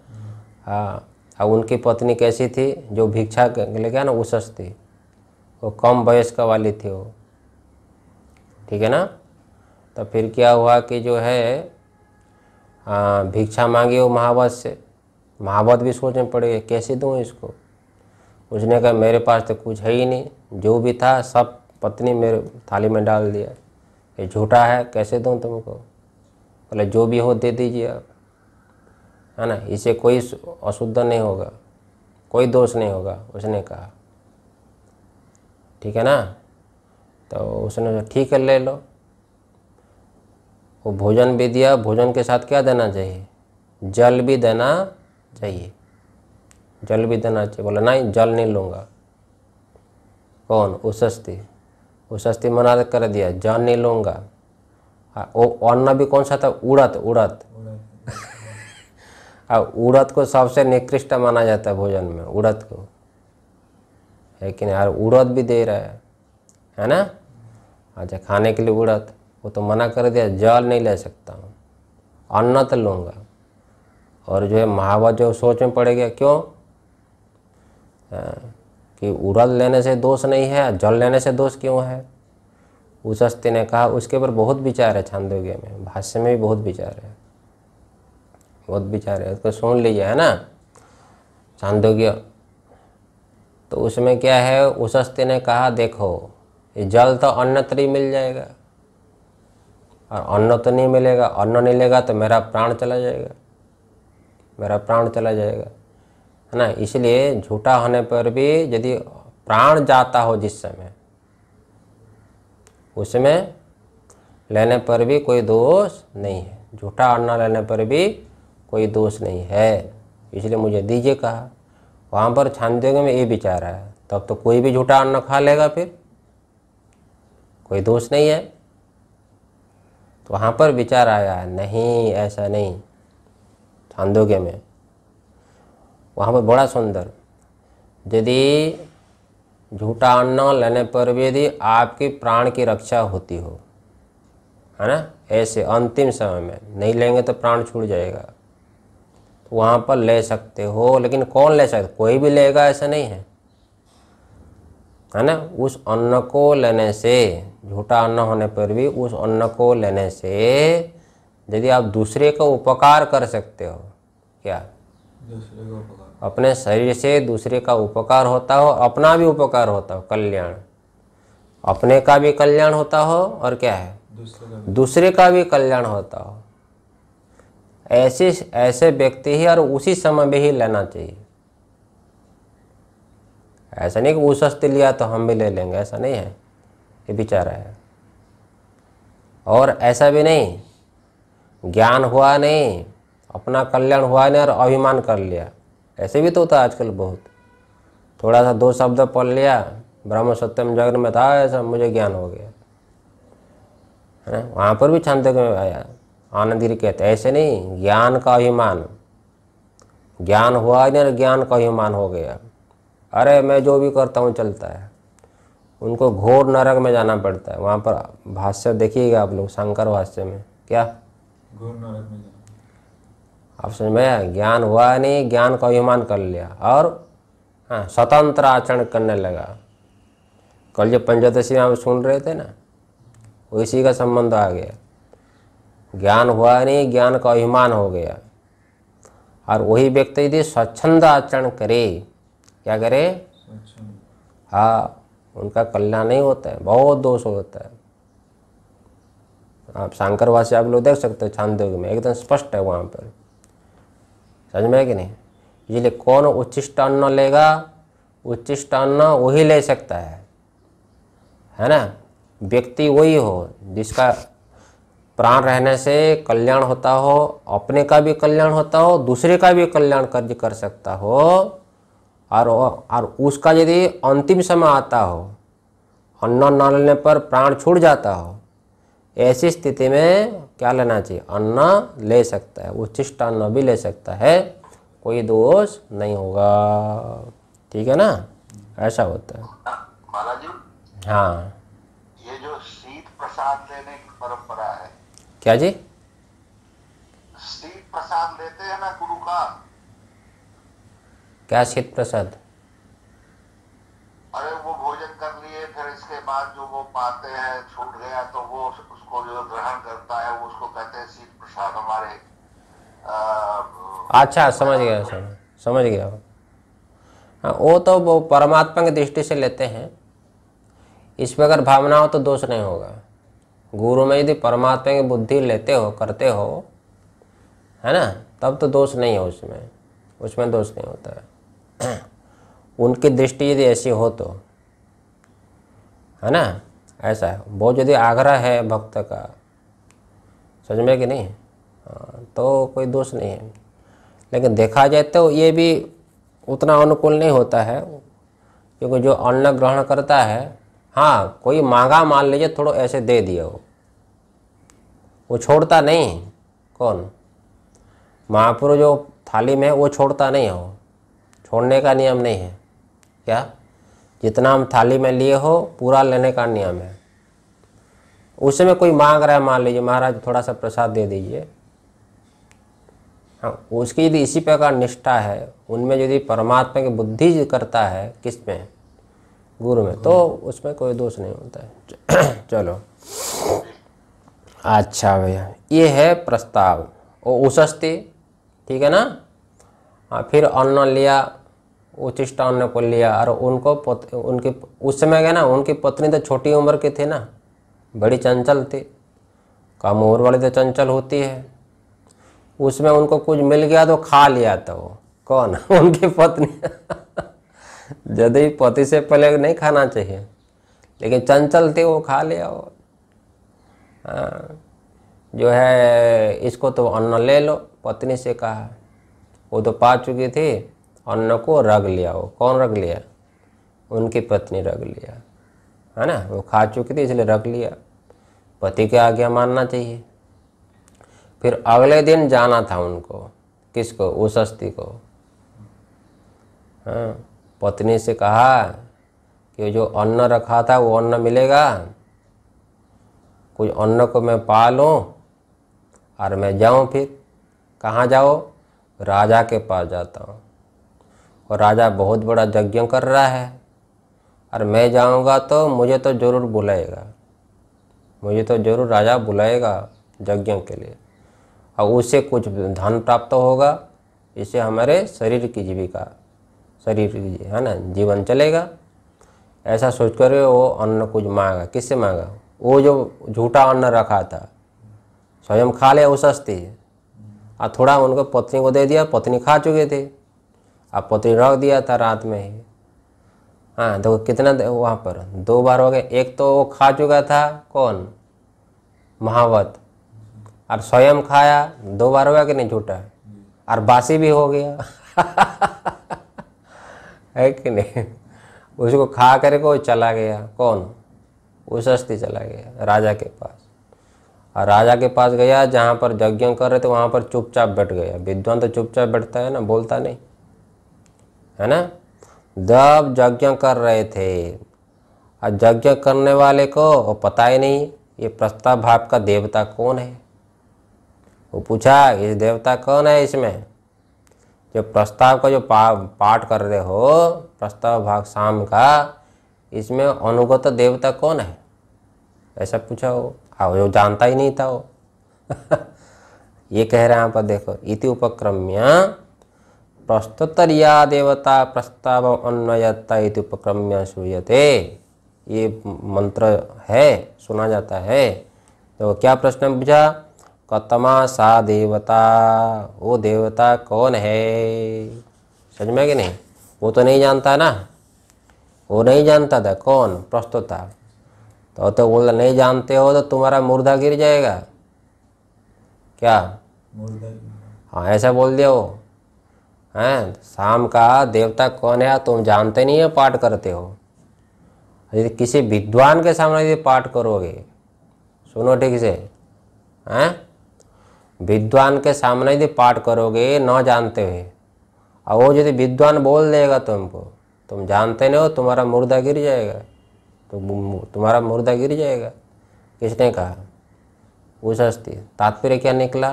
हाँ और उनकी पत्नी कैसी थी जो भिक्षा ले गया ना उसस थी वो कम वयस्क वाली थी वो ठीक है ना तो फिर क्या हुआ कि जो है हाँ, भिक्षा मांगी हो महावत से महावत भी सोचने पड़ेगा कैसे दूँ इसको उसने कहा मेरे पास तो कुछ है ही नहीं जो भी था सब पत्नी मेरे थाली में डाल दिया ये झूठा है कैसे दूँ तुमको बोले जो भी हो दे दीजिए आप है ना इसे कोई अशुद्ध नहीं होगा कोई दोष नहीं होगा उसने कहा ठीक है ना तो उसने ठीक है ले लो वो भोजन भी दिया भोजन के साथ क्या देना चाहिए जल भी देना चाहिए जल भी देना चाहिए बोला नहीं जल नहीं लूँगा कौन उशस्ती उशस्ती मना कर दिया जल नहीं लूँगा हाँ, वो अन्न भी कौन सा था उड़त उड़त अब उड़द को सबसे निकृष्ट माना जाता है भोजन में उड़द को लेकिन यार उड़द भी दे रहा है है ना अच्छा खाने के लिए उड़द वो तो मना कर दिया जल नहीं ले सकता हूँ अन्न तो लूँगा और जो है महावत जो सोच में पड़ गया क्यों आ, कि उड़द लेने से दोष नहीं है जल लेने से दोष क्यों है उस अस्थि ने कहा उसके ऊपर बहुत विचार है छांदोग्य में भाष्य में भी बहुत विचार है बहुत विचार है उसको सुन लीजिए है ना छांदोग्य तो उसमें क्या है उस अस्थि ने कहा देखो ये जल तो अन्नत्र ही मिल जाएगा और अन्न तो नहीं मिलेगा अन्न नहीं लेगा तो मेरा प्राण चला जाएगा मेरा प्राण चला जाएगा है ना इसलिए झूठा होने पर भी यदि प्राण जाता हो जिस समय उसमें लेने पर भी कोई दोष नहीं है झूठा अन्न लेने पर भी कोई दोष नहीं है इसलिए मुझे दीजिए कहा वहाँ पर छांदोग्य में ये विचार है तब तो कोई भी झूठा अन्न खा लेगा फिर कोई दोष नहीं है तो वहाँ पर विचार आया नहीं ऐसा नहीं छांदोग्य में वहाँ पर बड़ा सुंदर यदि झूठा अन्न लेने पर भी यदि आपकी प्राण की रक्षा होती हो है ना ऐसे अंतिम समय में नहीं लेंगे तो प्राण छूट जाएगा तो वहाँ पर ले सकते हो लेकिन कौन ले सकता कोई भी लेगा ऐसा नहीं है है ना उस अन्न को लेने से झूठा अन्न होने पर भी उस अन्न को लेने से यदि आप दूसरे का उपकार कर सकते हो क्या दूसरे उपकार अपने शरीर से दूसरे का उपकार होता हो अपना भी उपकार होता हो कल्याण अपने का भी कल्याण होता हो और क्या है दूसरे का भी कल्याण होता हो ऐसे ऐसे व्यक्ति ही और उसी समय में ही लेना चाहिए ऐसा नहीं कि वो सस्ते लिया तो हम भी ले लेंगे ऐसा नहीं है ये बेचारा है और ऐसा भी नहीं ज्ञान हुआ नहीं अपना कल्याण हुआ नहीं और अभिमान कर लिया ऐसे भी तो होता आजकल बहुत थोड़ा सा दो शब्द पढ़ लिया ब्रह्म सत्यम जगन में था ऐसा मुझे ज्ञान हो गया है ना वहाँ पर भी छांदक में आया आनंद गिरी कहते ऐसे नहीं ज्ञान का अभिमान ज्ञान हुआ नहीं और ज्ञान का अभिमान हो गया अरे मैं जो भी करता हूँ चलता है उनको घोर नरक में जाना पड़ता है वहाँ पर भाष्य देखिएगा आप लोग शंकर भाष्य में क्या घोर नरक में आप समझ में ज्ञान हुआ नहीं ज्ञान का अभिमान कर लिया और हाँ स्वतंत्र आचरण करने लगा कल जब पंचदशी में आप सुन रहे थे ना उसी का संबंध आ गया ज्ञान हुआ नहीं ज्ञान का अभिमान हो गया और वही व्यक्ति यदि स्वच्छंद आचरण करे क्या करे हाँ उनका कल्याण नहीं होता है बहुत दोष होता है आप शांकरवासी आप लोग देख सकते हो छांदोग में एकदम स्पष्ट है वहाँ पर समझ में कि नहीं इसलिए कौन उच्चिष्ट अन्न लेगा उच्चिष्ट अन्न वही ले सकता है है ना व्यक्ति वही हो जिसका प्राण रहने से कल्याण होता हो अपने का भी कल्याण होता हो दूसरे का भी कल्याण कर्ज कर सकता हो और और उसका यदि अंतिम समय आता हो अन्न न लेने पर प्राण छूट जाता हो ऐसी स्थिति में क्या लेना चाहिए अन्न ले सकता है उच्चिष्ट अन्न भी ले सकता है कोई दोष नहीं होगा ठीक है ना ऐसा होता है हाँ ये जो शीत प्रसाद लेने की परंपरा है क्या जी शीत प्रसाद लेते हैं ना गुरु का क्या शीत प्रसाद अरे वो भोजन कर लिए फिर इसके बाद जो वो पाते हैं छूट गया तो वो उसको जो ग्रहण करता है वो उसको कहते हैं शीत प्रसाद हमारे अच्छा समझ गया सर समझ गया हाँ वो तो वो परमात्मा की दृष्टि से लेते हैं इसमें अगर भावना हो तो दोष नहीं होगा गुरु में यदि परमात्मा की बुद्धि लेते हो करते हो है ना तब तो दोष नहीं है उसमें उसमें दोष नहीं होता है उनकी दृष्टि यदि ऐसी हो तो है ना ऐसा है बहुत यदि आग्रह है भक्त का समझ में कि नहीं हाँ, तो कोई दोष नहीं है लेकिन देखा जाए तो ये भी उतना अनुकूल नहीं होता है क्योंकि जो अन्न ग्रहण करता है हाँ कोई मांगा मान लीजिए थोड़ा ऐसे दे दिया हो वो छोड़ता नहीं कौन महापुरुष जो थाली में वो छोड़ता नहीं हो छोड़ने का नियम नहीं है क्या जितना हम थाली में लिए हो पूरा लेने का नियम है उसमें कोई मांग रहा है मान लीजिए महाराज थोड़ा सा प्रसाद दे दीजिए हाँ उसकी यदि इसी प्रकार निष्ठा है उनमें यदि परमात्मा की बुद्धि करता है किस में गुरु में तो उसमें कोई दोष नहीं होता है *clears throat* चलो अच्छा भैया ये है प्रस्ताव और उसस्ती ठीक है ना हाँ, फिर अन्न लिया उचिष्ट अन्न को लिया और उनको पत, उनकी उस समय क्या ना उनकी पत्नी तो छोटी उम्र की थी ना बड़ी चंचल थी कम उम्र वाली तो चंचल होती है उसमें उनको कुछ मिल गया तो खा लिया तो वो कौन *laughs* उनकी पत्नी *laughs* यदि पति से पहले नहीं खाना चाहिए लेकिन चंचल थे वो खा लिया वो आ, हाँ, जो है इसको तो अन्न ले लो पत्नी से कहा वो तो पा चुकी थी अन्न को रग लिया वो कौन रग लिया उनकी पत्नी रग लिया है ना वो खा चुकी थी इसलिए रख लिया पति के आज्ञा मानना चाहिए फिर अगले दिन जाना था उनको किसको उस अस्थि को हाँ पत्नी से कहा कि जो अन्न रखा था वो अन्न मिलेगा कुछ अन्न को मैं पा लूँ और मैं जाऊँ फिर कहाँ जाओ राजा के पास जाता हूँ और राजा बहुत बड़ा यज्ञ कर रहा है और मैं जाऊँगा तो मुझे तो ज़रूर बुलाएगा मुझे तो ज़रूर राजा बुलाएगा यज्ञ के लिए और उससे कुछ धन प्राप्त होगा इससे हमारे शरीर की जीविका शरीर की है ना जीवन चलेगा ऐसा सोच कर वो अन्न कुछ मांगा किससे मांगा वो जो झूठा अन्न रखा था स्वयं खा ले उस हस्ती और थोड़ा उनको पत्नी को दे दिया पत्नी खा चुके थे अब पत्नी रख दिया था रात में ही हाँ देखो कितना वहाँ पर दो बार हो गए एक तो वो खा चुका था कौन महावत और स्वयं खाया दो बार हुआ कि नहीं झूठा और बासी भी हो गया *laughs* है कि नहीं उसको खा करके वो चला गया कौन उस चला गया राजा के पास और राजा के पास गया जहाँ पर यज्ञ कर रहे थे वहाँ पर चुपचाप बैठ गया विद्वान तो चुपचाप बैठता है ना बोलता नहीं है ना जब यज्ञ कर रहे थे और यज्ञ करने वाले को वो पता ही नहीं ये प्रस्ताव भाव का देवता कौन है वो पूछा ये देवता कौन है इसमें जो प्रस्ताव का जो पा, पाठ कर रहे हो प्रस्ताव भाग शाम का इसमें अनुगत देवता कौन है ऐसा पूछा हो और वो जानता ही नहीं था वो *laughs* ये कह रहे हैं यहाँ पर देखो इति उपक्रम्य प्रस्तुतर या देवता प्रस्ताव अन्वयता इति उपक्रम्य श्रूयते ये मंत्र है सुना जाता है तो क्या प्रश्न पूछा कतमा सा देवता वो देवता कौन है समझ में कि नहीं वो तो नहीं जानता ना वो नहीं जानता था कौन प्रस्तुता तो तो बोल नहीं जानते हो तो तुम्हारा मुर्दा गिर जाएगा क्या हाँ ऐसा बोल दिया वो हैं शाम का देवता कौन है तुम जानते नहीं हो पाठ करते हो यदि किसी विद्वान के सामने यदि पाठ करोगे सुनो ठीक से हैं विद्वान के सामने यदि पाठ करोगे न जानते हुए और वो यदि विद्वान बोल देगा तुमको तुम जानते नहीं हो तुम्हारा मुर्दा गिर जाएगा तो तुम्हारा मुर्दा गिर जाएगा किसने कहा वो सस्ती तात्पर्य क्या निकला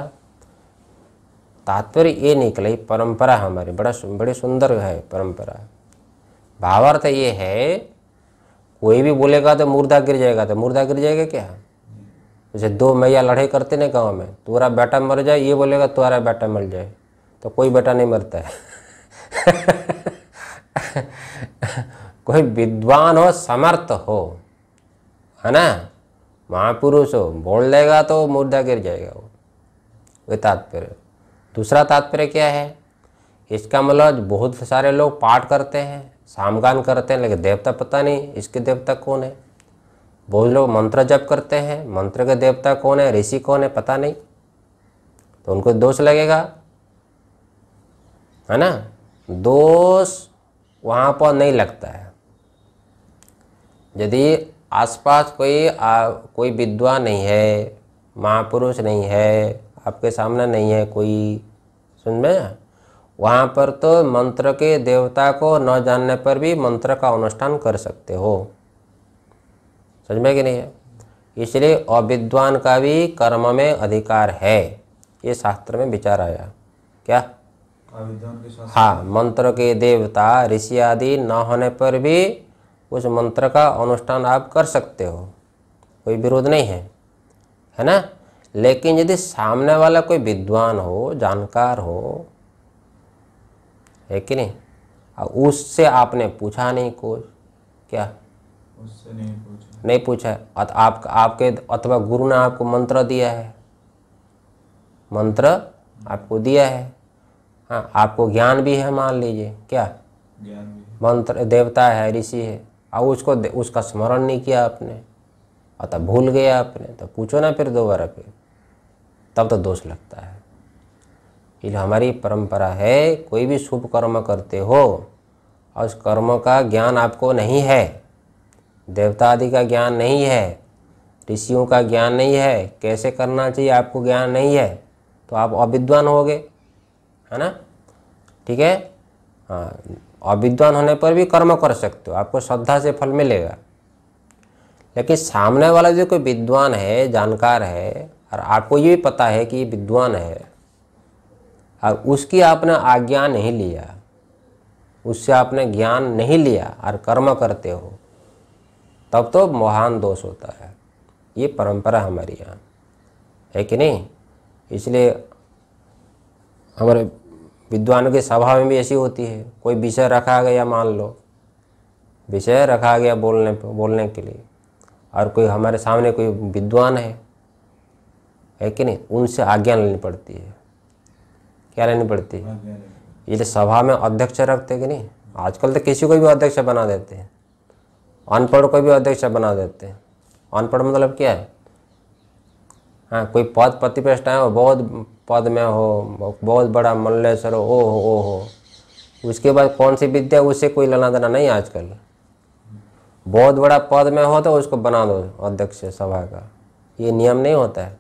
तात्पर्य ये निकला परंपरा हमारी बड़ा बड़ी सुंदर है परंपरा भावार्थ ये है कोई भी बोलेगा तो मुर्दा गिर जाएगा तो मुर्दा गिर जाएगा क्या जैसे दो मैया लड़ाई करते ना गाँव में तुम्हारा बेटा मर जाए ये बोलेगा तुम्हारा बेटा मर जाए तो कोई बेटा नहीं मरता है *laughs* कोई विद्वान हो समर्थ हो है ना महापुरुष हो बोल देगा तो मुर्दा गिर जाएगा वो वे तात्पर्य दूसरा तात्पर्य क्या है इसका मतलब बहुत सारे लोग पाठ करते हैं सामगान करते हैं लेकिन देवता पता नहीं इसके देवता कौन है बहुत लोग मंत्र जप करते हैं मंत्र के देवता कौन है ऋषि कौन है पता नहीं तो उनको दोष लगेगा है ना दोष वहाँ पर नहीं लगता है यदि आसपास कोई आ, कोई विद्वान नहीं है महापुरुष नहीं है आपके सामने नहीं है कोई सुन में वहाँ पर तो मंत्र के देवता को न जानने पर भी मंत्र का अनुष्ठान कर सकते हो समझ में कि नहीं है इसलिए अविद्वान का भी कर्म में अधिकार है ये शास्त्र में विचार आया क्या हाँ मंत्र के देवता ऋषि आदि न होने पर भी उस मंत्र का अनुष्ठान आप कर सकते हो कोई विरोध नहीं है है ना लेकिन यदि सामने वाला कोई विद्वान हो जानकार हो है कि नहीं और उससे आपने पूछा नहीं कुछ क्या उससे नहीं पूछा नहीं पूछा आप, आपके अथवा गुरु ने आपको मंत्र दिया है मंत्र आपको दिया है हाँ आपको ज्ञान भी है मान लीजिए क्या ज्ञान भी मंत्र देवता है ऋषि है और उसको उसका स्मरण नहीं किया आपने और तब भूल गया आपने तो पूछो ना फिर दोबारा फिर तब तो दोष लगता है इसलिए हमारी परंपरा है कोई भी शुभ कर्म करते हो और उस कर्म का ज्ञान आपको नहीं है देवता आदि का ज्ञान नहीं है ऋषियों का ज्ञान नहीं है कैसे करना चाहिए आपको ज्ञान नहीं है तो आप अविद्वान हो गए है ना ठीक है हाँ और विद्वान होने पर भी कर्म कर सकते हो आपको श्रद्धा से फल मिलेगा लेकिन सामने वाला जो कोई विद्वान है जानकार है और आपको ये भी पता है कि ये विद्वान है और उसकी आपने आज्ञा नहीं लिया उससे आपने ज्ञान नहीं लिया और कर्म करते हो तब तो महान दोष होता है ये परंपरा हमारी यहाँ है कि नहीं इसलिए हमारे विद्वानों की सभा में भी ऐसी होती है कोई विषय रखा गया मान लो विषय रखा गया बोलने बोलने के लिए और कोई हमारे सामने कोई विद्वान है है कि नहीं उनसे आज्ञा लेनी पड़ती है क्या लेनी पड़ती है ये तो सभा में अध्यक्ष रखते कि नहीं आजकल तो किसी को भी अध्यक्ष बना देते हैं अनपढ़ को भी अध्यक्ष बना देते हैं अनपढ़ मतलब क्या है हाँ कोई पद प्रतिपृष्ठा है और बहुत पद में हो बहुत बड़ा मल्लेश्वर हो ओ हो ओ हो उसके बाद कौन सी विद्या उससे कोई लना देना नहीं आजकल बहुत बड़ा पद में हो तो उसको बना दो अध्यक्ष सभा का ये नियम नहीं होता है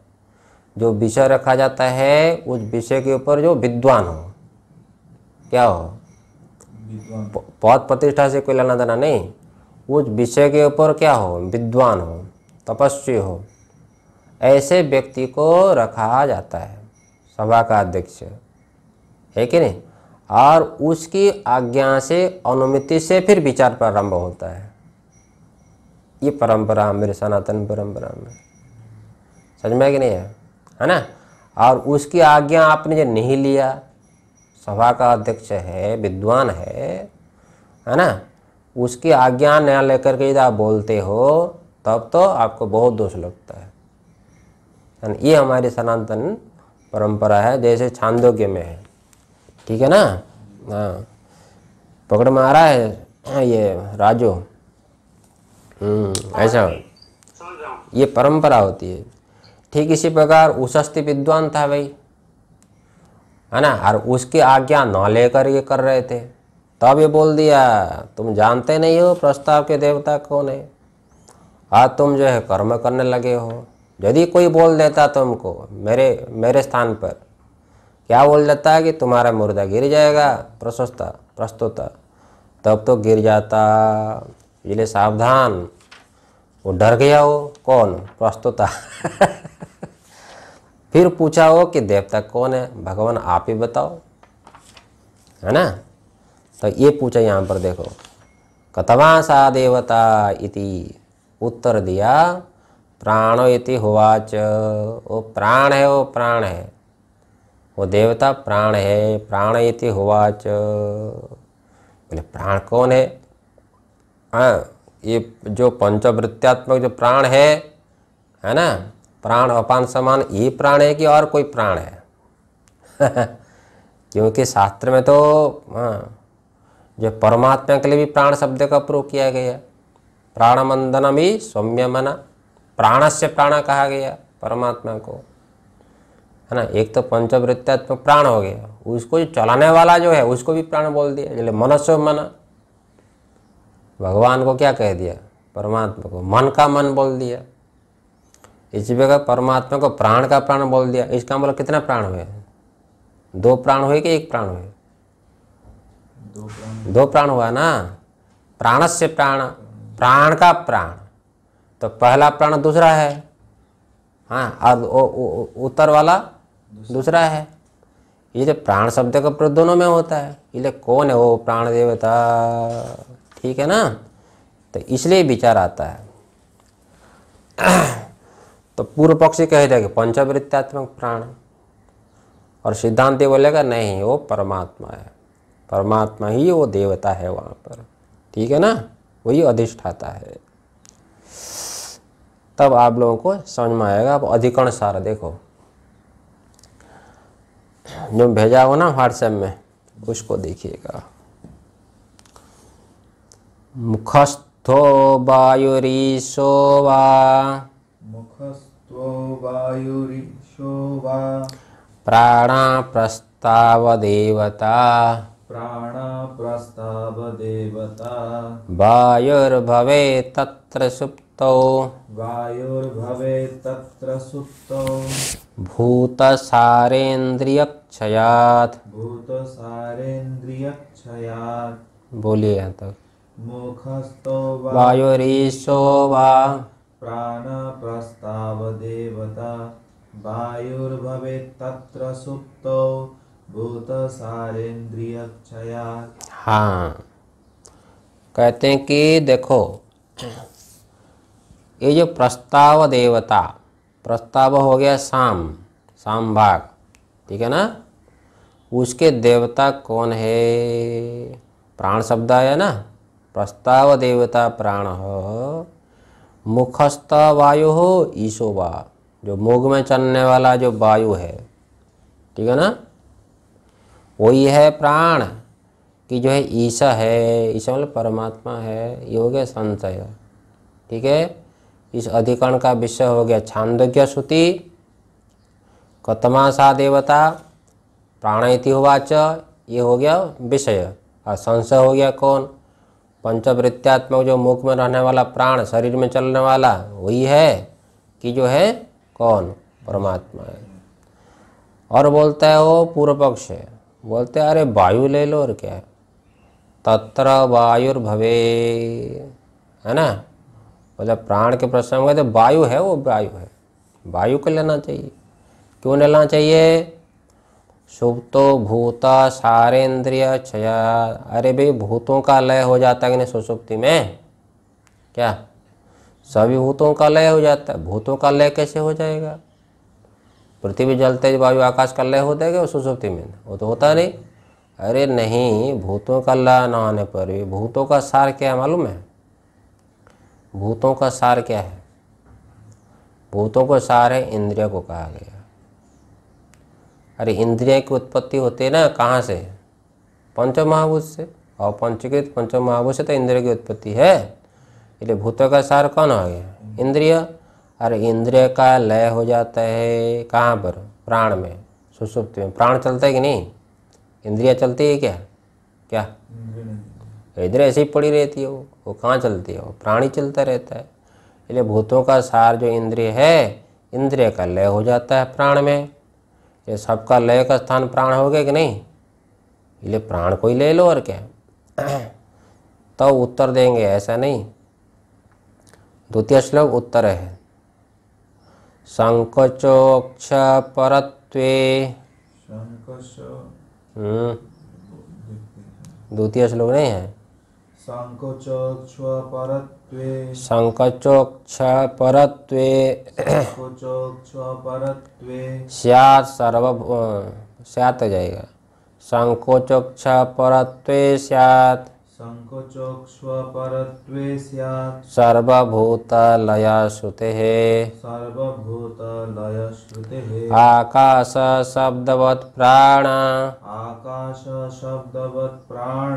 जो विषय रखा जाता है उस विषय के ऊपर जो विद्वान हो क्या हो पद प्रतिष्ठा से कोई लेना देना नहीं उस विषय के ऊपर क्या हो विद्वान हो तपस्वी हो ऐसे व्यक्ति को रखा जाता है सभा का अध्यक्ष है कि नहीं और उसकी आज्ञा से अनुमति से फिर विचार प्रारंभ होता है ये परंपरा मेरे सनातन परंपरा में समझ में कि नहीं है है ना और उसकी आज्ञा आपने जो नहीं लिया सभा का अध्यक्ष है विद्वान है है ना उसकी आज्ञा न लेकर के यदि आप बोलते हो तब तो आपको बहुत दोष लगता है ये हमारी सनातन परंपरा है जैसे छांदोग्य में है ठीक है ना हाँ पकड़ में आ रहा है हाँ, ये राजो हम्म, ऐसा ये परंपरा होती है ठीक इसी प्रकार उशस्ति विद्वान था भाई है ना और उसकी आज्ञा न लेकर ये कर रहे थे तब ये बोल दिया तुम जानते नहीं हो प्रस्ताव के देवता कौन है आज तुम जो है कर्म करने लगे हो यदि कोई बोल देता तुमको मेरे मेरे स्थान पर क्या बोल देता है कि तुम्हारा मुर्दा गिर जाएगा प्रशस्त प्रस्तुत तब तो गिर जाता इसलिए सावधान वो डर गया हो कौन प्रस्तुता *laughs* फिर पूछा हो कि देवता कौन है भगवान आप ही बताओ है ना तो ये पूछा यहाँ पर देखो कतवा सा देवता इति उत्तर दिया प्राण इति होवाच वो प्राण है वो प्राण है वो देवता प्राण है प्राण इति होवाच बोले प्राण कौन है आ, हाँ, ये जो पंचवृत्त्यात्मक जो प्राण है है ना प्राण अपान समान ये प्राण है कि और कोई प्राण है *laughs* क्योंकि शास्त्र में तो हाँ जो परमात्मा के लिए भी प्राण शब्द का प्रयोग किया गया प्राणमंदनम ही सौम्य मना प्राण से प्राण कहा गया परमात्मा को है ना एक तो पंचवृत्तियात्मक प्राण हो गया उसको जो चलाने वाला जो है उसको भी प्राण बोल दिया जैसे मनस्व मन भगवान को क्या कह दिया परमात्मा को मन का मन बोल दिया इसी प्रकार परमात्मा को प्राण का प्राण बोल दिया इसका मतलब कितना प्राण हुए दो प्राण हुए कि एक प्राण हुए दो प्राण, हुआ ना प्राणस्य प्राण प्राण का प्राण तो पहला प्राण दूसरा है हाँ और उत्तर वाला दूसरा है ये जो प्राण शब्द का प्रयोग दोनों में होता है इसलिए कौन है वो प्राण देवता ठीक है ना तो इसलिए विचार आता है तो पूर्व पक्षी कह जाएगा पंचवृत्तात्मक प्राण और सिद्धांत बोलेगा नहीं वो परमात्मा है परमात्मा ही वो देवता है वहाँ पर ठीक है ना वही अधिष्ठाता है तब आप लोगों को समझ में आएगा आप अधिकरण सार देखो जो भेजा हो ना व्हाट्सएप में उसको देखिएगा मुखस्थो वायुरीशो वा मुखस्थो वायुरीशो वा प्राणा प्रस्ताव देवता प्राणा प्रस्ताव देवता वायुर्भवे तत्र सुप्त भूतसारेन्द्रियक्षयात् भूतसारेन्द्रियक्षयात् बोलिए यहाँ तक वायुरीशो वा वायुर्भवे तत्र सुप्तौ भूतसारेन्द्रियक्षयात् हाँ कहते हैं कि देखो ये जो प्रस्ताव देवता प्रस्ताव हो गया शाम शाम भाग ठीक है ना उसके देवता कौन है प्राण शब्द आया ना प्रस्ताव देवता प्राण हो मुखस्थ वायु हो ईशोवा जो मुख में चलने वाला जो वायु है ठीक है ना वही है प्राण कि जो है ईशा है ईशा मतलब परमात्मा है ये हो गया संशय ठीक है इस अधिकरण का विषय हो गया छांदोग्य श्रुति कतमाशा देवता प्राणयति होवाच ये हो गया विषय और संशय हो गया कौन पंचवृत्त्यात्मक जो मुख में रहने वाला प्राण शरीर में चलने वाला वही है कि जो है कौन परमात्मा है और बोलता है वो पूर्व पक्ष है बोलते है अरे वायु ले लो और क्या तत्र वायुर्भवे है ना मतलब प्राण के प्रसंग में तो वायु है वो वायु है वायु को लेना चाहिए क्यों लेना चाहिए सुप्तो भूता इंद्रिय क्षया अरे भाई भूतों का लय हो जाता है कि नहीं सुसुप्ति में क्या सभी भूतों का लय हो जाता है भूतों का लय कैसे हो जाएगा पृथ्वी जल तेज वायु आकाश का लय हो जाएगा सुसुप्ति में वो तो होता नहीं अरे नहीं भूतों का लय न आने पर भी भूतों का सार क्या है मालूम है भूतों का सार क्या है भूतों का सार है इंद्रिय को कहा गया अरे इंद्रिय की उत्पत्ति होती है ना कहाँ से पंच महाभूत से और पंचकृत पंच महाभूत से तो इंद्रिय की उत्पत्ति है इसलिए भूतों का सार कौन हो गया इंद्रिय अरे इंद्रिय का लय हो जाता है कहाँ पर प्राण में सुसुप्त में प्राण चलता है कि नहीं इंद्रिया चलती है क्या क्या इधर ऐसे ही पड़ी रहती है वो वो कहाँ चलती है वो प्राणी चलता रहता है इसलिए भूतों का सार जो इंद्रिय है इंद्रिय का लय हो जाता है प्राण में ये सबका लय का स्थान प्राण हो गया कि नहीं इसलिए प्राण को ही ले लो और क्या *clears throat* तो उत्तर देंगे ऐसा नहीं द्वितीय श्लोक उत्तर है संकोचोक्ष परत्वे हम्म। द्वितीय श्लोक नहीं है साङ्कोचोक्षपरत्वे सर्व जाएगा साङ्कोचोक्षपरत्वे स्यात् संकोचोक्षपरत्वे सर्वभूतलय आकाश शब्दवत प्राण आकाश शब्दवत् प्राण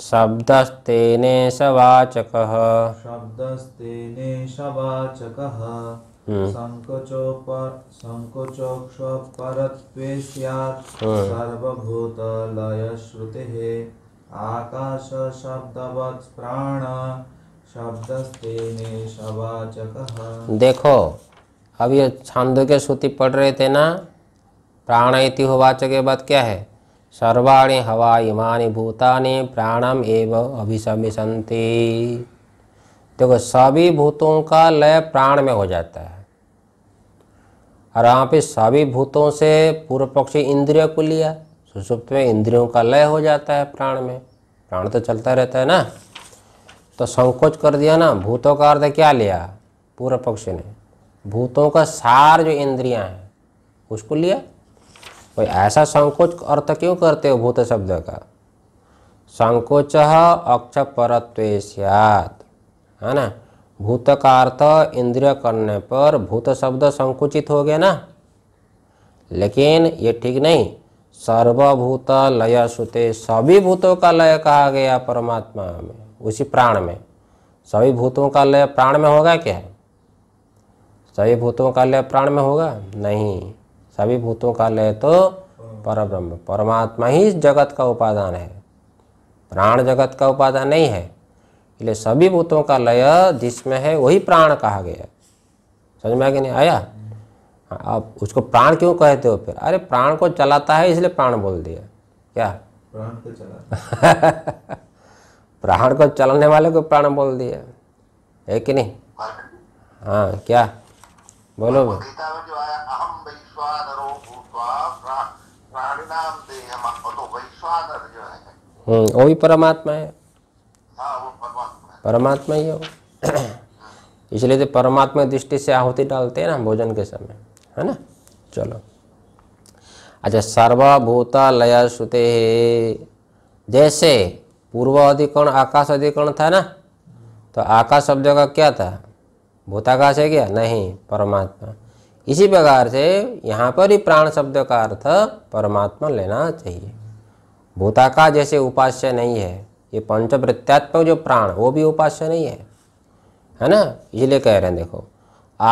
शब्दस्तेने सवाचकः शब्दस्तेने सवाचकः हम्म। संकोचोप संकोचोक्षपरत्वे स्यात् हम्म। सर्वभूतलयश्रुतिः आकाशशब्दवत् प्राण शब्दस्तेने देखो अब ये छांदो के श्रुति पढ़ रहे थे ना प्राण इति वाचक के बाद क्या है सर्वाणी हवा इमानी भूतानि प्राणम एवं अभिशमिशंति देखो सभी भूतों का लय प्राण में हो जाता है और यहाँ पे सभी भूतों से पूर्व पक्षी इंद्रियों को लिया सुसुप्त में इंद्रियों का लय हो जाता है प्राण में प्राण तो चलता रहता है ना तो संकोच कर दिया ना भूतों का अर्थ क्या लिया पूर्व पक्ष ने भूतों का सार जो इंद्रियां हैं उसको लिया भाई ऐसा संकोच अर्थ क्यों करते हो भूत शब्द का संकोच अक्ष पर सियात है ना भूत का अर्थ इंद्रिय करने पर भूत शब्द संकुचित हो गया ना लेकिन ये ठीक नहीं सर्वभूत लय सुते सभी भूतों का लय कहा गया परमात्मा में उसी प्राण में सभी भूतों का लय प्राण में होगा क्या सभी भूतों का लय प्राण में होगा नहीं सभी भूतों का लय तो पर ब्रह्म परमात्मा ही जगत का उपादान है प्राण जगत का उपादान नहीं है इसलिए सभी भूतों का लय जिसमें है वही प्राण कहा गया समझ में आ गया नहीं आया अब उसको प्राण क्यों कहते हो फिर अरे प्राण को चलाता है इसलिए प्राण बोल दिया क्या प्राण को *laughs* प्राण को चलाने वाले को प्राण बोल दिया है कि नहीं हाँ क्या बोलो हम्म, वो भी हाँ, परमात्मा है परमात्मा ही है वो इसलिए तो परमात्मा दृष्टि से आहुति डालते हैं ना भोजन के समय है ना चलो अच्छा लय श्रुते जैसे पूर्व अधिकरण आकाश अधिकरण था ना तो आकाश शब्द का क्या था भूताकाश है क्या नहीं परमात्मा इसी प्रकार से यहाँ पर ही प्राण शब्द का अर्थ परमात्मा लेना चाहिए भूता का जैसे उपास्य नहीं है ये पंचवृत्त्यात्मक जो प्राण वो भी उपास्य नहीं है है ना इसलिए कह रहे हैं देखो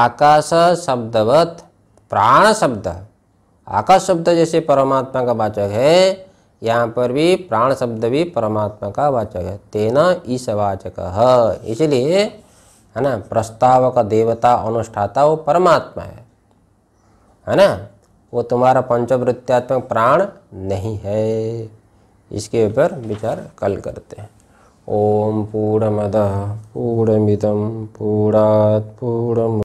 आकाश शब्दवत प्राण शब्द आकाश शब्द जैसे परमात्मा का वाचक है यहाँ पर भी प्राण शब्द भी परमात्मा का वाचक है तेना वाचक है इसलिए है ना प्रस्तावक देवता अनुष्ठाता वो परमात्मा है है ना वो तुम्हारा पंचवृत्त्यात्मक प्राण नहीं है इसके ऊपर विचार कल करते हैं ओम पूर्णमद पूर्णमिदम पूरा पूर्ण